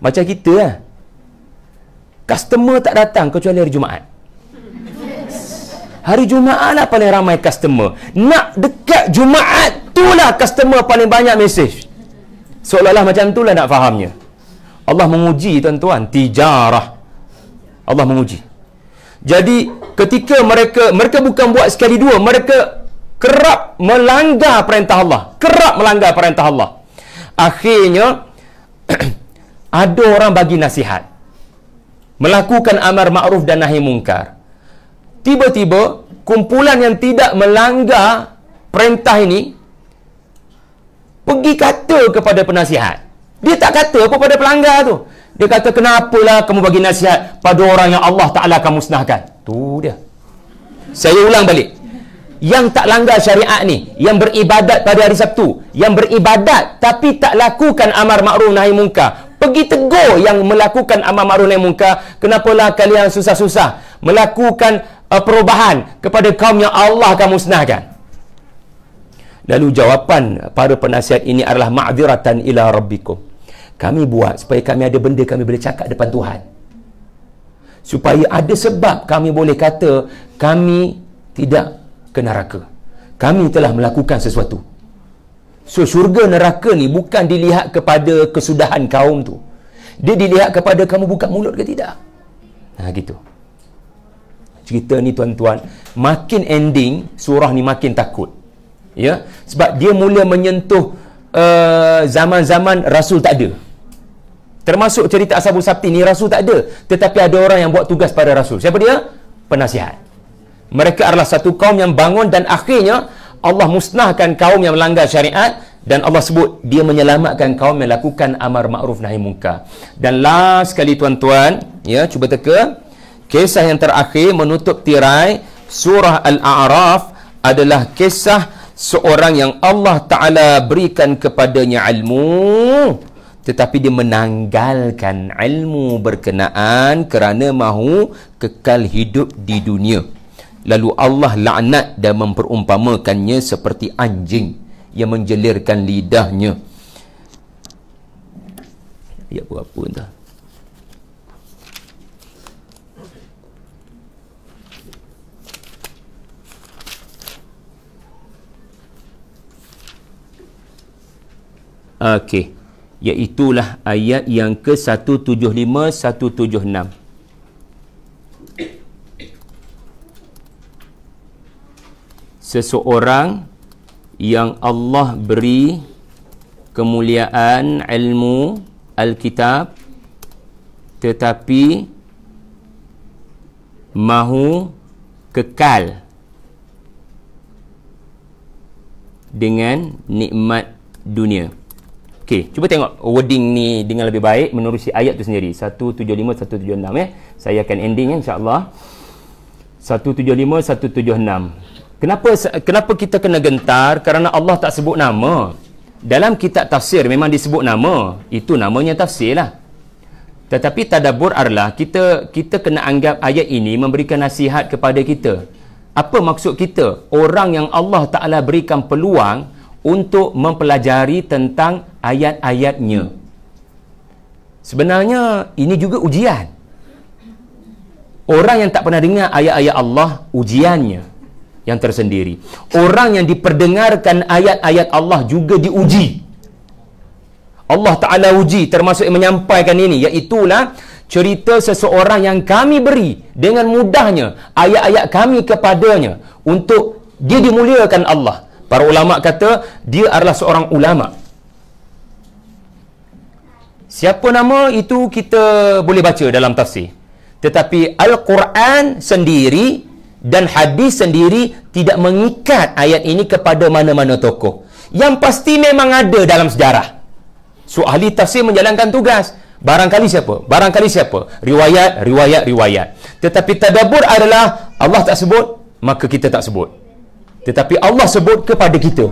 Macam kita lah. Customer tak datang kecuali hari Jumaat. Hari Jumaat lah paling ramai customer. Nak dekat Jumaat itulah customer paling banyak mesej seolah-olah macam itulah nak fahamnya Allah menguji tuan-tuan tijarah Allah menguji jadi ketika mereka mereka bukan buat sekali dua mereka kerap melanggar perintah Allah kerap melanggar perintah Allah akhirnya ada orang bagi nasihat melakukan amar ma'ruf dan nahi mungkar tiba-tiba kumpulan yang tidak melanggar perintah ini pergi kata kepada penasihat. Dia tak kata apa pada pelanggar tu. Dia kata, kenapalah kamu bagi nasihat pada orang yang Allah Ta'ala akan musnahkan. Tu dia. Saya ulang balik. Yang tak langgar syariat ni, yang beribadat pada hari Sabtu, yang beribadat tapi tak lakukan amar ma'ruh nahi mungka, pergi tegur yang melakukan amar ma'ruh nahi mungka, kenapalah kalian susah-susah melakukan uh, perubahan kepada kaum yang Allah akan musnahkan. Lalu jawapan para penasihat ini adalah ma'ziratan ila rabbikum. Kami buat supaya kami ada benda kami boleh cakap depan Tuhan. Supaya ada sebab kami boleh kata kami tidak ke neraka. Kami telah melakukan sesuatu. So syurga neraka ni bukan dilihat kepada kesudahan kaum tu. Dia dilihat kepada kamu buka mulut ke tidak. Ha nah, gitu. Cerita ni tuan-tuan, makin ending surah ni makin takut ya sebab dia mula menyentuh uh, zaman-zaman rasul tak ada termasuk cerita Ashabul Sabti ni rasul tak ada tetapi ada orang yang buat tugas pada rasul siapa dia penasihat mereka adalah satu kaum yang bangun dan akhirnya Allah musnahkan kaum yang melanggar syariat dan Allah sebut dia menyelamatkan kaum yang melakukan amar ma'ruf nahi munkar dan last sekali tuan-tuan ya cuba teka kisah yang terakhir menutup tirai surah al-a'raf adalah kisah seorang yang Allah Ta'ala berikan kepadanya ilmu tetapi dia menanggalkan ilmu berkenaan kerana mahu kekal hidup di dunia lalu Allah laknat dan memperumpamakannya seperti anjing yang menjelirkan lidahnya ayat buat apa entah Okey. Iaitulah ayat yang ke-175-176. Seseorang yang Allah beri kemuliaan ilmu Alkitab tetapi mahu kekal dengan nikmat dunia. Okey, cuba tengok wording ni dengan lebih baik menerusi ayat tu sendiri. 175 176 eh. Saya akan ending eh, insya-Allah. 175 176. Kenapa kenapa kita kena gentar? Kerana Allah tak sebut nama. Dalam kitab tafsir memang disebut nama. Itu namanya tafsir lah. Tetapi tadabbur adalah kita kita kena anggap ayat ini memberikan nasihat kepada kita. Apa maksud kita? Orang yang Allah Taala berikan peluang untuk mempelajari tentang ayat-ayatnya. Sebenarnya ini juga ujian. Orang yang tak pernah dengar ayat-ayat Allah, ujiannya yang tersendiri. Orang yang diperdengarkan ayat-ayat Allah juga diuji. Allah Ta'ala uji termasuk yang menyampaikan ini. Iaitulah cerita seseorang yang kami beri dengan mudahnya ayat-ayat kami kepadanya untuk dia dimuliakan Allah. Para ulama kata dia adalah seorang ulama. Siapa nama itu kita boleh baca dalam tafsir. Tetapi Al-Quran sendiri dan hadis sendiri tidak mengikat ayat ini kepada mana-mana tokoh. Yang pasti memang ada dalam sejarah. So ahli tafsir menjalankan tugas. Barangkali siapa? Barangkali siapa? Riwayat, riwayat, riwayat. Tetapi tadabur adalah Allah tak sebut, maka kita tak sebut tetapi Allah sebut kepada kita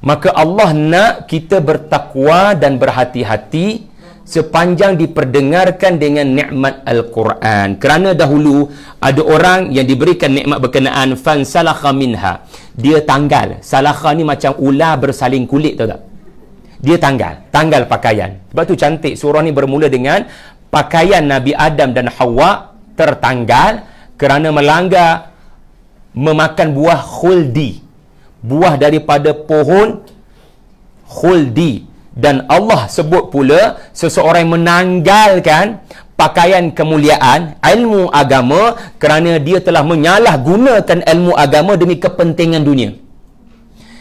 maka Allah nak kita bertakwa dan berhati-hati sepanjang diperdengarkan dengan nikmat al-Quran kerana dahulu ada orang yang diberikan nikmat berkenaan fan salakha minha dia tanggal salakha ni macam ular bersaling kulit tahu tak dia tanggal tanggal pakaian sebab tu cantik surah ni bermula dengan pakaian Nabi Adam dan Hawa tertanggal kerana melanggar memakan buah khuldi buah daripada pohon khuldi dan Allah sebut pula seseorang menanggalkan pakaian kemuliaan ilmu agama kerana dia telah menyalahgunakan ilmu agama demi kepentingan dunia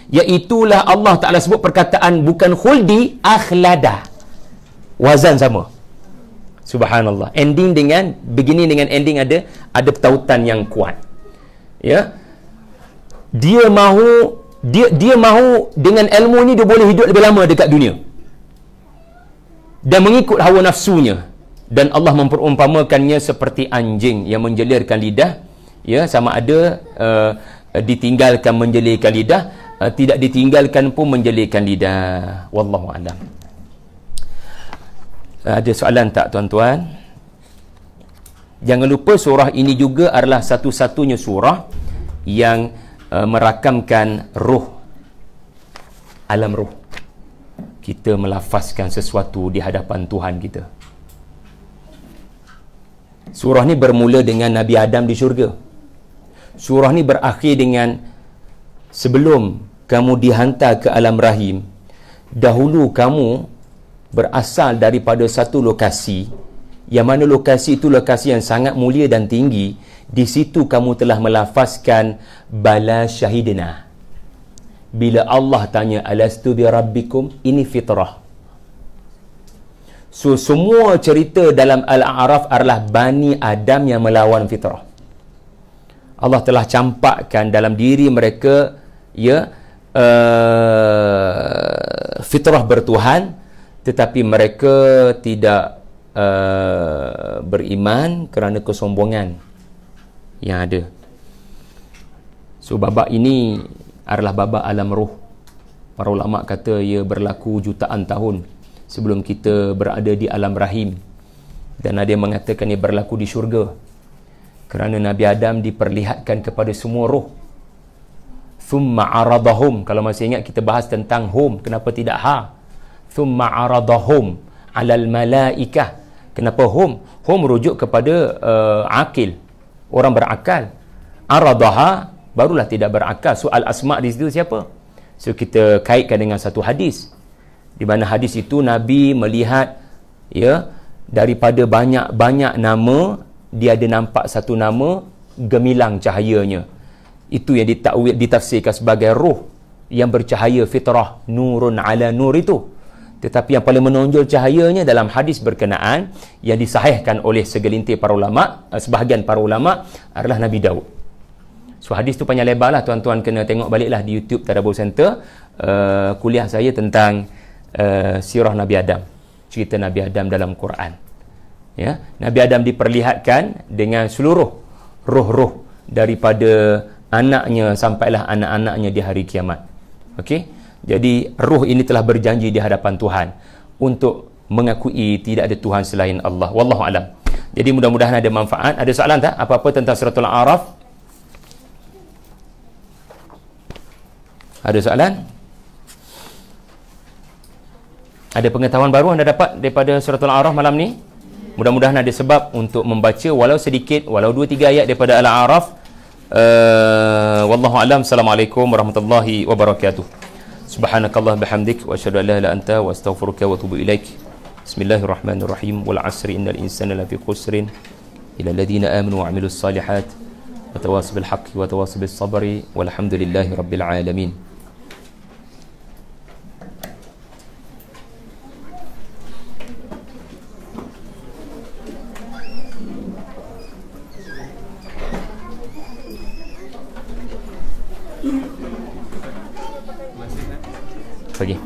iaitulah Allah Ta'ala sebut perkataan bukan khuldi akhlada wazan sama subhanallah ending dengan begini dengan ending ada ada tautan yang kuat ya dia mahu dia dia mahu dengan ilmu ni dia boleh hidup lebih lama dekat dunia dan mengikut hawa nafsunya dan Allah memperumpamakannya seperti anjing yang menjelirkan lidah ya sama ada uh, ditinggalkan menjelirkan lidah uh, tidak ditinggalkan pun menjelirkan lidah wallahu alam uh, ada soalan tak tuan-tuan Jangan lupa surah ini juga adalah satu-satunya surah yang uh, merakamkan ruh alam ruh. Kita melafazkan sesuatu di hadapan Tuhan kita. Surah ni bermula dengan Nabi Adam di syurga. Surah ni berakhir dengan sebelum kamu dihantar ke alam rahim, dahulu kamu berasal daripada satu lokasi yang mana lokasi itu lokasi yang sangat mulia dan tinggi di situ kamu telah melafazkan bala syahidina bila Allah tanya alastu bi rabbikum ini fitrah so semua cerita dalam al-a'raf adalah bani adam yang melawan fitrah Allah telah campakkan dalam diri mereka ya uh, fitrah bertuhan tetapi mereka tidak uh, beriman kerana kesombongan yang ada. So babak ini adalah babak alam ruh. Para ulama kata ia berlaku jutaan tahun sebelum kita berada di alam rahim. Dan ada yang mengatakan ia berlaku di syurga. Kerana Nabi Adam diperlihatkan kepada semua roh. Thumma aradahum. Kalau masih ingat kita bahas tentang hum. Kenapa tidak ha? Thumma aradahum alal malaikah kenapa hum hum rujuk kepada uh, akil orang berakal aradaha barulah tidak berakal soal asma di situ siapa so kita kaitkan dengan satu hadis di mana hadis itu nabi melihat ya daripada banyak-banyak nama dia ada nampak satu nama gemilang cahayanya itu yang ditafsirkan sebagai ruh yang bercahaya fitrah nurun ala nur itu tetapi yang paling menonjol cahayanya dalam hadis berkenaan yang disahihkan oleh segelintir para ulama eh, sebahagian para ulama adalah Nabi Daud so hadis tu panjang lebar lah tuan-tuan kena tengok baliklah di YouTube Tadabur Center uh, kuliah saya tentang uh, sirah Nabi Adam cerita Nabi Adam dalam Quran ya Nabi Adam diperlihatkan dengan seluruh roh-roh daripada anaknya sampailah anak-anaknya di hari kiamat okey jadi ruh ini telah berjanji di hadapan Tuhan untuk mengakui tidak ada Tuhan selain Allah. Wallahu alam. Jadi mudah-mudahan ada manfaat. Ada soalan tak apa-apa tentang suratul Araf? Ada soalan? Ada pengetahuan baru anda dapat daripada suratul Araf malam ni? Mudah-mudahan ada sebab untuk membaca walau sedikit, walau dua tiga ayat daripada Al-Araf. Uh, wallahu alam. Assalamualaikum warahmatullahi wabarakatuh. سبحانك الله بحمدك وأشهد أن لا إله إلا أنت وأستغفرك وأتوب إليك بسم الله الرحمن الرحيم والعصر إن الإنسان لفي خسر إلى الذين آمنوا وعملوا الصالحات وتواصوا بالحق وتواصوا بالصبر والحمد لله رب العالمين Pergi.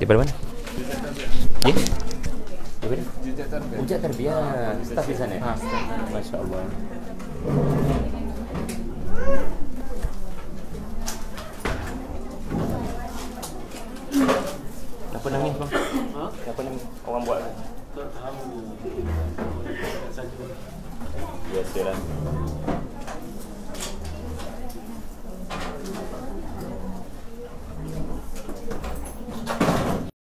Di mana? Ya. Di mana? Ujat terbiar, Staff di sana. Ha. Masya-Allah. Kenapa nangis bang? Ha? Kenapa nangis? Orang buat Tak tahu. Biasalah.